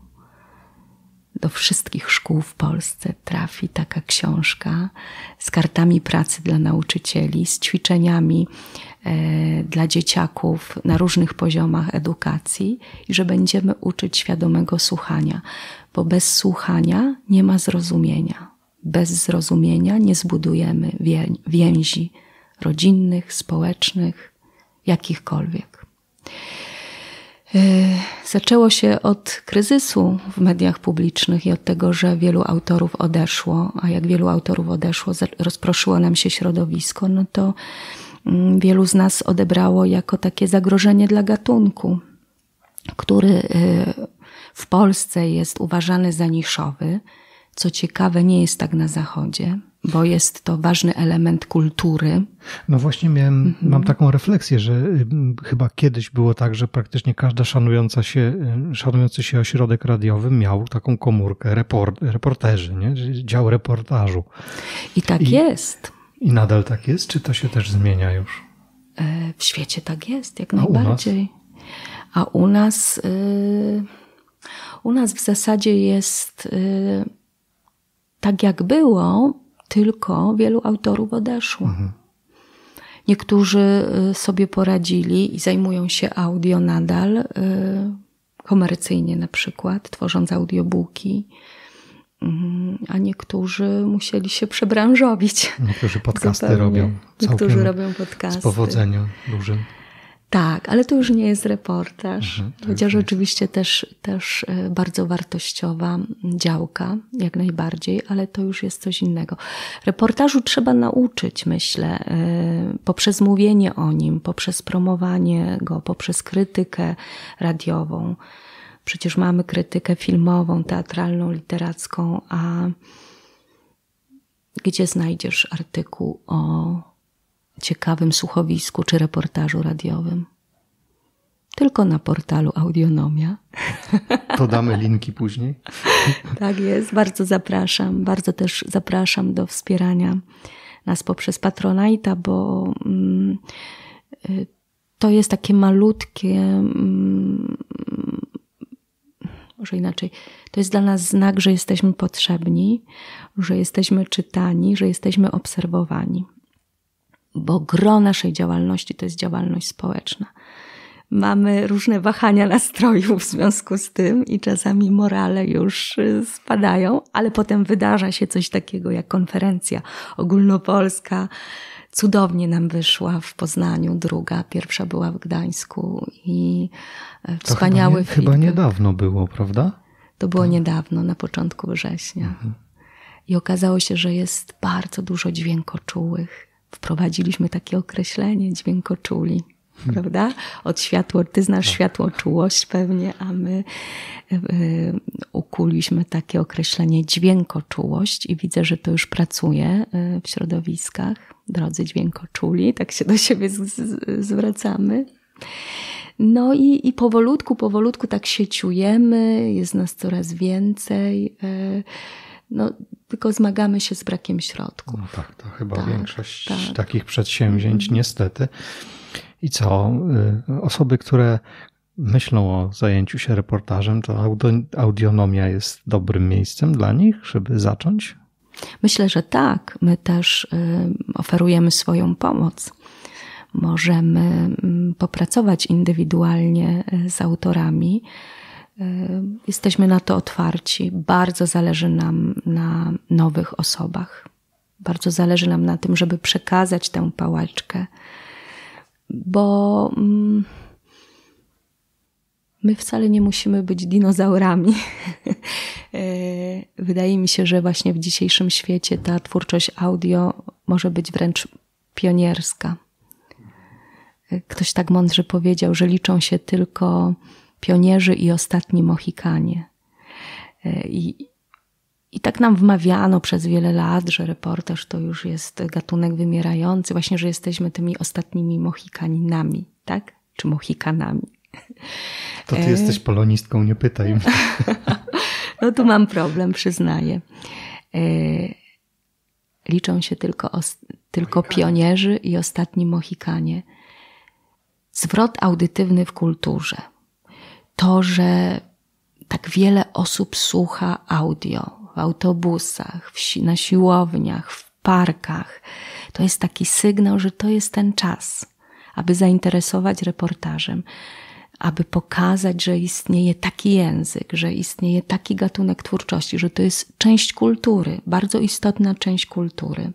do wszystkich szkół w Polsce trafi taka książka z kartami pracy dla nauczycieli, z ćwiczeniami e, dla dzieciaków na różnych poziomach edukacji i że będziemy uczyć świadomego słuchania, bo bez słuchania nie ma zrozumienia. Bez zrozumienia nie zbudujemy więzi rodzinnych, społecznych, jakichkolwiek. E, zaczęło się od kryzysu w mediach publicznych i od tego, że wielu autorów odeszło, a jak wielu autorów odeszło, rozproszyło nam się środowisko, no to mm, wielu z nas odebrało jako takie zagrożenie dla gatunku, który e, w Polsce jest uważany za niszowy. Co ciekawe, nie jest tak na Zachodzie bo jest to ważny element kultury. No właśnie miałem, mhm. mam taką refleksję, że chyba kiedyś było tak, że praktycznie każda szanująca się, szanujący się ośrodek radiowy miał taką komórkę report, reporterzy, nie? dział reportażu. I tak I, jest. I nadal tak jest, czy to się też zmienia już? E, w świecie tak jest, jak A najbardziej. U A u nas, yy, u nas w zasadzie jest yy, tak jak było, tylko wielu autorów odeszło. Mhm. Niektórzy y, sobie poradzili i zajmują się audio nadal, y, komercyjnie na przykład, tworząc audiobooki, mm, a niektórzy musieli się przebranżowić. Niektórzy podcasty Zupełnie. robią. Niektórzy robią podcasty. Z powodzeniem dużym. Tak, ale to już nie jest reportaż. Mhm, chociaż oczywiście też, też e, bardzo wartościowa działka, jak najbardziej, ale to już jest coś innego. Reportażu trzeba nauczyć, myślę, e, poprzez mówienie o nim, poprzez promowanie go, poprzez krytykę radiową. Przecież mamy krytykę filmową, teatralną, literacką, a gdzie znajdziesz artykuł o ciekawym słuchowisku czy reportażu radiowym. Tylko na portalu Audionomia. To damy linki później. tak jest, bardzo zapraszam. Bardzo też zapraszam do wspierania nas poprzez Patronite'a, bo mm, y, to jest takie malutkie, mm, może inaczej, to jest dla nas znak, że jesteśmy potrzebni, że jesteśmy czytani, że jesteśmy obserwowani bo gro naszej działalności to jest działalność społeczna. Mamy różne wahania nastrojów w związku z tym i czasami morale już y, spadają, ale potem wydarza się coś takiego jak konferencja ogólnopolska. Cudownie nam wyszła w Poznaniu, druga, pierwsza była w Gdańsku i wspaniały e, film. chyba, nie, chyba niedawno było, prawda? To było tak. niedawno, na początku września. Mhm. I okazało się, że jest bardzo dużo dźwiękoczułych, wprowadziliśmy takie określenie dźwiękoczuli. Hmm. Prawda? Od światło, ty znasz tak. światło czułość pewnie, a my e, e, ukuliśmy takie określenie dźwiękoczułość i widzę, że to już pracuje e, w środowiskach. Drodzy dźwiękoczuli, tak się do siebie z, z, zwracamy. No i, i powolutku, powolutku tak sieciujemy, jest nas coraz więcej. No, tylko zmagamy się z brakiem środków. No tak, to chyba tak, większość tak. takich przedsięwzięć, mhm. niestety. I co? Y, osoby, które myślą o zajęciu się reportażem, to audionomia jest dobrym miejscem dla nich, żeby zacząć? Myślę, że tak. My też y, oferujemy swoją pomoc. Możemy mm, popracować indywidualnie y, z autorami Jesteśmy na to otwarci. Bardzo zależy nam na nowych osobach. Bardzo zależy nam na tym, żeby przekazać tę pałeczkę, bo mm, my wcale nie musimy być dinozaurami. E, wydaje mi się, że właśnie w dzisiejszym świecie ta twórczość audio może być wręcz pionierska. E, ktoś tak mądrze powiedział, że liczą się tylko Pionierzy i Ostatni Mohikanie. E, I, I tak nam wmawiano przez wiele lat, że reportaż to już jest gatunek wymierający, właśnie, że jesteśmy tymi ostatnimi Mohikaninami, tak? Czy Mohikanami. To ty e, jesteś polonistką, nie pytaj No tu mam problem, przyznaję. E, liczą się tylko, os- tylko pionierzy i ostatni Mohikanie. Zwrot audytywny w kulturze to, że tak wiele osób słucha audio w autobusach, w si na siłowniach, w parkach, to jest taki sygnał, że to jest ten czas, aby zainteresować reportażem aby pokazać, że istnieje taki język, że istnieje taki gatunek twórczości, że to jest część kultury, bardzo istotna część kultury.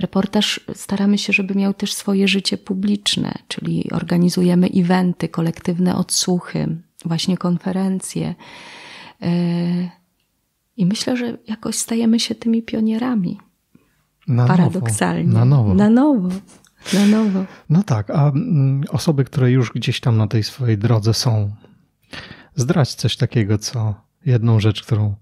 Reportaż staramy się, żeby miał też swoje życie publiczne, czyli organizujemy eventy, kolektywne odsłuchy, właśnie konferencje. E, I myślę, że jakoś stajemy się tymi pionierami. Na Paradoksalnie. Nowo. Na nowo. Na nowo. Na nowo. No tak, a mm, osoby, które już gdzieś tam na tej swojej drodze są, zdrać coś takiego, co jedną rzecz, którą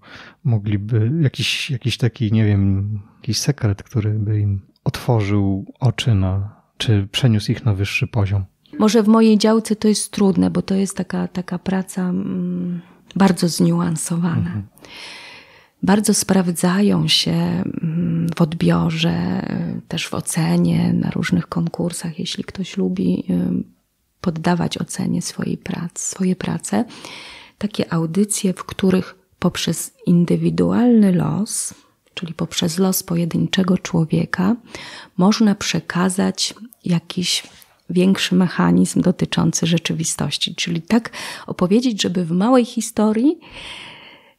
mogliby, jakiś, jakiś taki, nie wiem, jakiś sekret, który by im otworzył oczy na, czy przeniósł ich na wyższy poziom. Może w mojej działce to jest trudne, bo to jest taka, taka praca mm, bardzo zniuansowana. Mhm bardzo sprawdzają się mm, w odbiorze, też w ocenie na różnych konkursach, jeśli ktoś lubi y, poddawać ocenie swojej prac, swoje prace. Takie audycje, w których poprzez indywidualny los, czyli poprzez los pojedynczego człowieka, można przekazać jakiś większy mechanizm dotyczący rzeczywistości. Czyli tak opowiedzieć, żeby w małej historii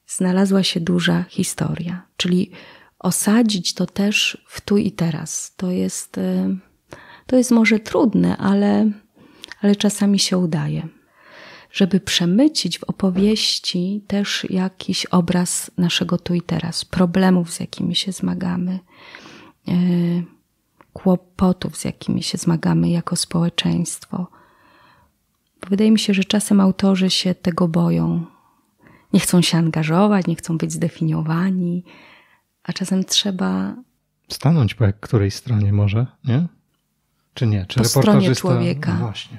znalazła się duża historia, czyli osadzić to też w tu i teraz. To jest, e, to jest może trudne, ale, ale czasami się udaje. Żeby przemycić w opowieści też jakiś obraz naszego tu i teraz, problemów, z jakimi się zmagamy, e, kłopotów, z jakimi się zmagamy jako społeczeństwo. wydaje mi się, że czasem autorzy się tego boją, nie chcą się angażować, nie chcą być zdefiniowani, a czasem trzeba. Stanąć po której stronie może, nie? Czy nie? Czy po stronie człowieka. No właśnie.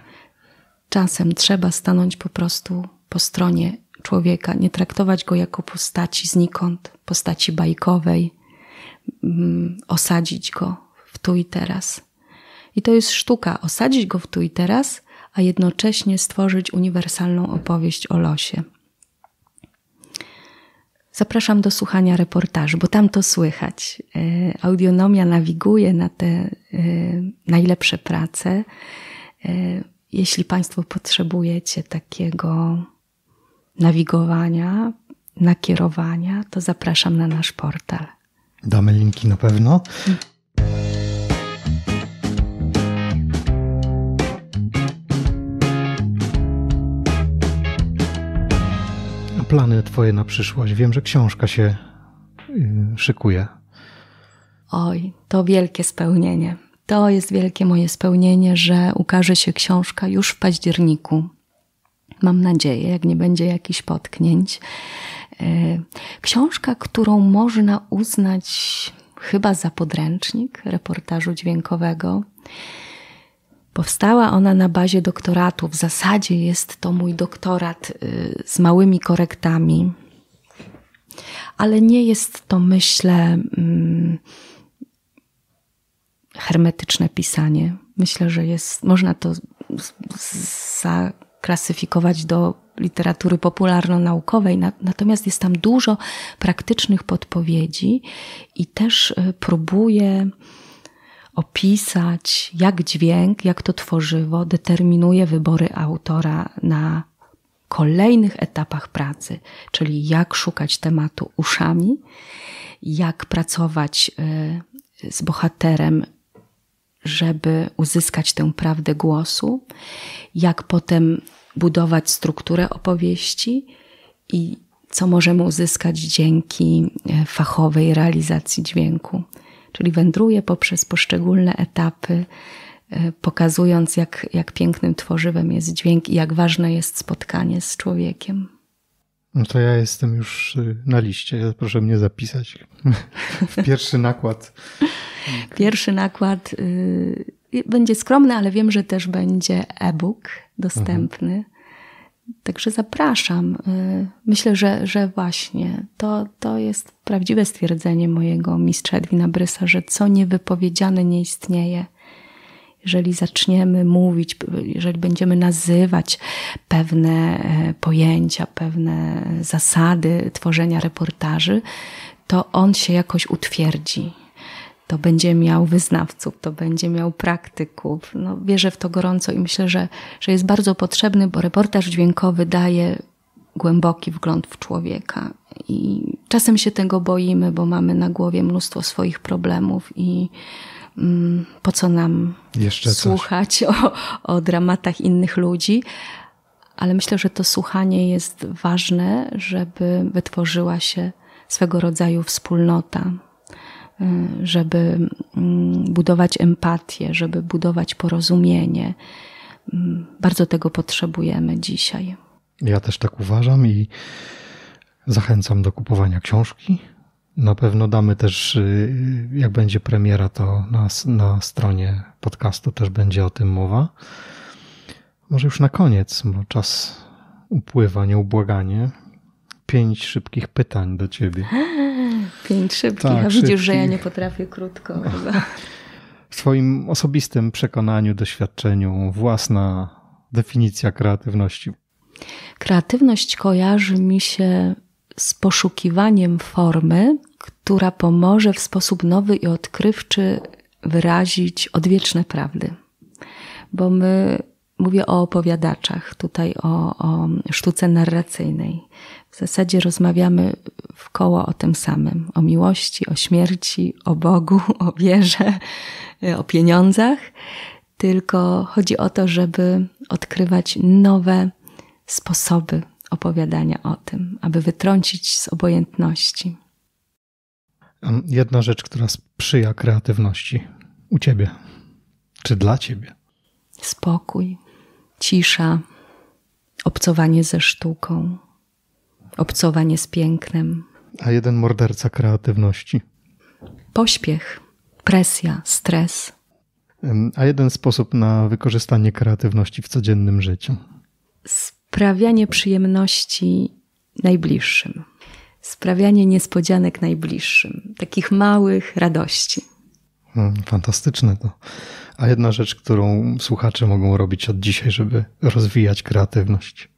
Czasem trzeba stanąć po prostu po stronie człowieka, nie traktować go jako postaci znikąd, postaci bajkowej, mm, osadzić go w tu i teraz. I to jest sztuka osadzić go w tu i teraz, a jednocześnie stworzyć uniwersalną opowieść o losie. Zapraszam do słuchania reportażu, bo tam to słychać. E, Audionomia nawiguje na te e, najlepsze prace. E, jeśli Państwo potrzebujecie takiego nawigowania, nakierowania, to zapraszam na nasz portal. Damy linki na pewno. plany twoje na przyszłość? Wiem, że książka się y, szykuje. Oj, to wielkie spełnienie. To jest wielkie moje spełnienie, że ukaże się książka już w październiku. Mam nadzieję, jak nie będzie jakichś potknięć. E, książka, którą można uznać chyba za podręcznik reportażu dźwiękowego. Powstała ona na bazie doktoratu. W zasadzie jest to mój doktorat y, z małymi korektami, ale nie jest to, myślę, mm, hermetyczne pisanie. Myślę, że jest, można to zaklasyfikować do literatury popularno-naukowej, natomiast jest tam dużo praktycznych podpowiedzi i też y, próbuję opisać, jak dźwięk, jak to tworzywo determinuje wybory autora na kolejnych etapach pracy, czyli jak szukać tematu uszami, jak pracować y, z bohaterem, żeby uzyskać tę prawdę głosu, jak potem budować strukturę opowieści i co możemy uzyskać dzięki y, fachowej realizacji dźwięku czyli wędruje poprzez poszczególne etapy, e, pokazując, jak, jak pięknym tworzywem jest dźwięk i jak ważne jest spotkanie z człowiekiem. No to ja jestem już y, na liście. Proszę mnie zapisać. pierwszy nakład. Pierwszy nakład y, będzie skromny, ale wiem, że też będzie e-book dostępny. Mhm. Także zapraszam. Y, myślę, że, że właśnie to, to jest prawdziwe stwierdzenie mojego mistrza Edwina Brysa, że co niewypowiedziane nie istnieje. Jeżeli zaczniemy mówić, jeżeli będziemy nazywać pewne e, pojęcia, pewne zasady tworzenia reportaży, to on się jakoś utwierdzi to będzie miał wyznawców, to będzie miał praktyków. No, wierzę w to gorąco i myślę, że, że jest bardzo potrzebny, bo reportaż dźwiękowy daje głęboki wgląd w człowieka. I czasem się tego boimy, bo mamy na głowie mnóstwo swoich problemów i mm, po co nam Jeszcze słuchać o, o dramatach innych ludzi. Ale myślę, że to słuchanie jest ważne, żeby wytworzyła się swego rodzaju wspólnota, żeby mm, budować empatię, żeby budować porozumienie. Mm, bardzo tego potrzebujemy dzisiaj. Ja też tak uważam i zachęcam do kupowania książki. Na pewno damy też, y, jak będzie premiera, to na, na stronie podcastu też będzie o tym mowa. Może już na koniec, bo czas upływa nieubłaganie. Pięć szybkich pytań do ciebie. pięć szybkich. Tak, no, widzisz, że ja nie potrafię krótko. W swoim osobistym przekonaniu, doświadczeniu, własna definicja kreatywności? Kreatywność kojarzy mi się z poszukiwaniem formy, która pomoże w sposób nowy i odkrywczy wyrazić odwieczne prawdy. Bo my, mówię o opowiadaczach, tutaj o, o sztuce narracyjnej w zasadzie rozmawiamy w koło o tym samym: o miłości, o śmierci, o Bogu, o wierze, e, o pieniądzach. Tylko chodzi o to, żeby odkrywać nowe sposoby opowiadania o tym, aby wytrącić z obojętności. Jedna rzecz, która sprzyja kreatywności u ciebie, czy dla ciebie? Spokój, cisza, obcowanie ze sztuką, obcowanie z pięknem. A jeden morderca kreatywności. Pośpiech, presja, stres. A jeden sposób na wykorzystanie kreatywności w codziennym życiu. Sprawianie przyjemności najbliższym. Sprawianie niespodzianek najbliższym, takich małych radości. Hmm, fantastyczne to. A jedna rzecz, którą słuchacze mogą robić od dzisiaj, żeby rozwijać kreatywność.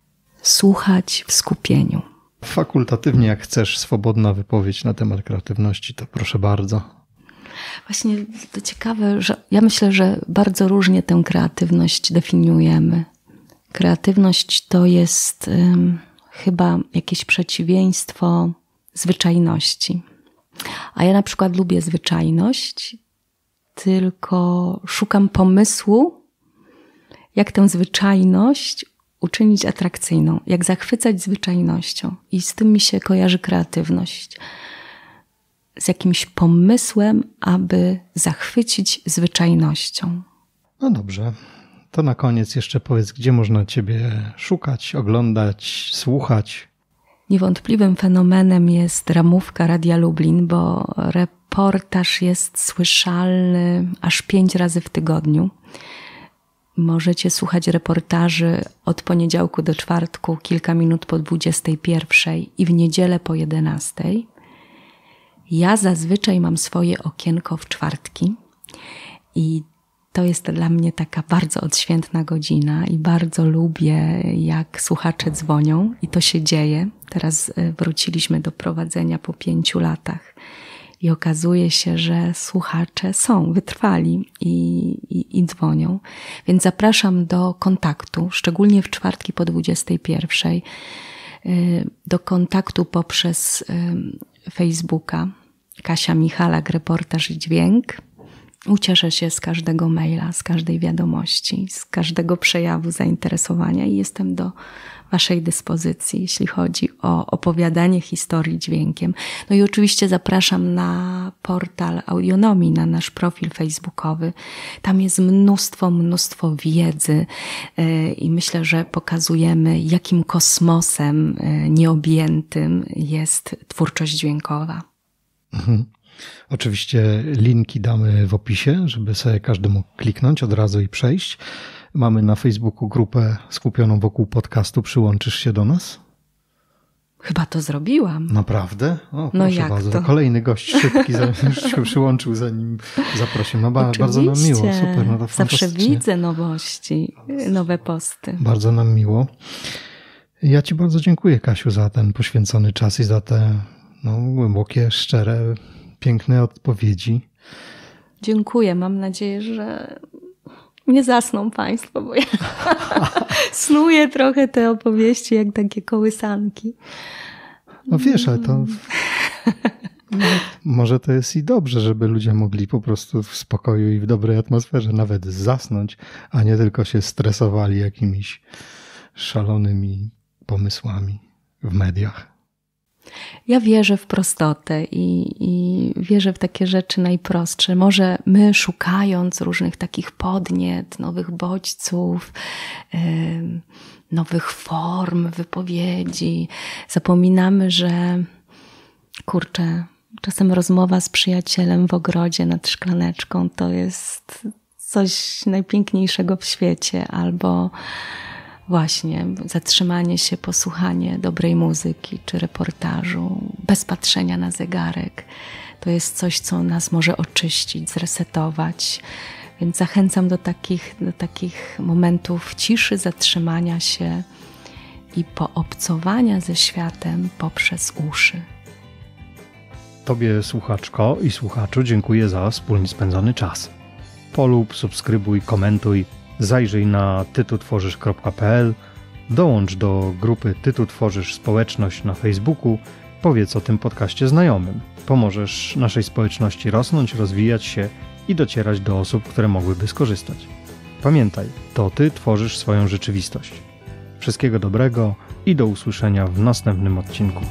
Słuchać w skupieniu fakultatywnie, jak chcesz, swobodna wypowiedź na temat kreatywności, to proszę bardzo. Właśnie to ciekawe, że ja myślę, że bardzo różnie tę kreatywność definiujemy. Kreatywność to jest um, chyba jakieś przeciwieństwo zwyczajności. A ja na przykład lubię zwyczajność, tylko szukam pomysłu, jak tę zwyczajność uczynić atrakcyjną, jak zachwycać zwyczajnością. I z tym mi się kojarzy kreatywność. Z jakimś pomysłem, aby zachwycić zwyczajnością. No dobrze. To na koniec jeszcze powiedz, gdzie można Ciebie szukać, oglądać, słuchać. Niewątpliwym fenomenem jest ramówka Radia Lublin, bo reportaż jest słyszalny aż pięć razy w tygodniu. Możecie słuchać reportaży od poniedziałku do czwartku, kilka minut po 21 i w niedzielę po 11. Ja zazwyczaj mam swoje okienko w czwartki i to jest dla mnie taka bardzo odświętna godzina i bardzo lubię, jak słuchacze dzwonią i to się dzieje. Teraz e, wróciliśmy do prowadzenia po pięciu latach. I okazuje się, że słuchacze są wytrwali i, i, i dzwonią. Więc zapraszam do kontaktu, szczególnie w czwartki po 21, y, do kontaktu poprzez y, Facebooka. Kasia Michalak, reportaż i dźwięk. Ucieszę się z każdego maila, z każdej wiadomości, z każdego przejawu zainteresowania i jestem do Waszej dyspozycji, jeśli chodzi o opowiadanie historii dźwiękiem. No i oczywiście zapraszam na portal Audionomii, na nasz profil facebookowy. Tam jest mnóstwo, mnóstwo wiedzy e, i myślę, że pokazujemy, jakim kosmosem e, nieobjętym jest twórczość dźwiękowa. Mhm. Oczywiście linki damy w opisie, żeby sobie każdy mógł kliknąć od razu i przejść. Mamy na Facebooku grupę skupioną wokół podcastu. Przyłączysz się do nas? Chyba to zrobiłam. Naprawdę? O, no jak bardzo. To? Kolejny gość szybki już się przyłączył, zanim zaprosił. No ba, bardzo nam miło, super. No to Zawsze widzę nowości, nowe posty. Bardzo nam miło. Ja Ci bardzo dziękuję, Kasiu, za ten poświęcony czas i za te no, głębokie, szczere, piękne odpowiedzi. Dziękuję. Mam nadzieję, że nie zasną Państwo, bo ja snuję trochę te opowieści jak takie kołysanki. No wiesz, ale to. Mm. może to jest i dobrze, żeby ludzie mogli po prostu w spokoju i w dobrej atmosferze nawet zasnąć, a nie tylko się stresowali jakimiś szalonymi pomysłami w mediach. Ja wierzę w prostotę i, i, wierzę w takie rzeczy najprostsze. Może my, szukając różnych takich podniet, nowych bodźców, nowych form wypowiedzi, zapominamy, że kurczę, czasem rozmowa z przyjacielem w ogrodzie nad szklaneczką to jest coś najpiękniejszego w świecie, albo właśnie zatrzymanie się, posłuchanie dobrej muzyki czy reportażu, bez patrzenia na zegarek. To jest coś, co nas może oczyścić, zresetować. Więc zachęcam do takich, do takich momentów ciszy, zatrzymania się i poobcowania ze światem poprzez uszy. Tobie, słuchaczko i słuchaczu, dziękuję za wspólnie spędzony czas. Polub, subskrybuj, komentuj Zajrzyj na tytutworzysz.pl, dołącz do grupy Tytu Tworzysz Społeczność na Facebooku, powiedz o tym podcaście znajomym. Pomożesz naszej społeczności rosnąć, rozwijać się i docierać do osób, które mogłyby skorzystać. Pamiętaj, to Ty tworzysz swoją rzeczywistość. Wszystkiego dobrego i do usłyszenia w następnym odcinku.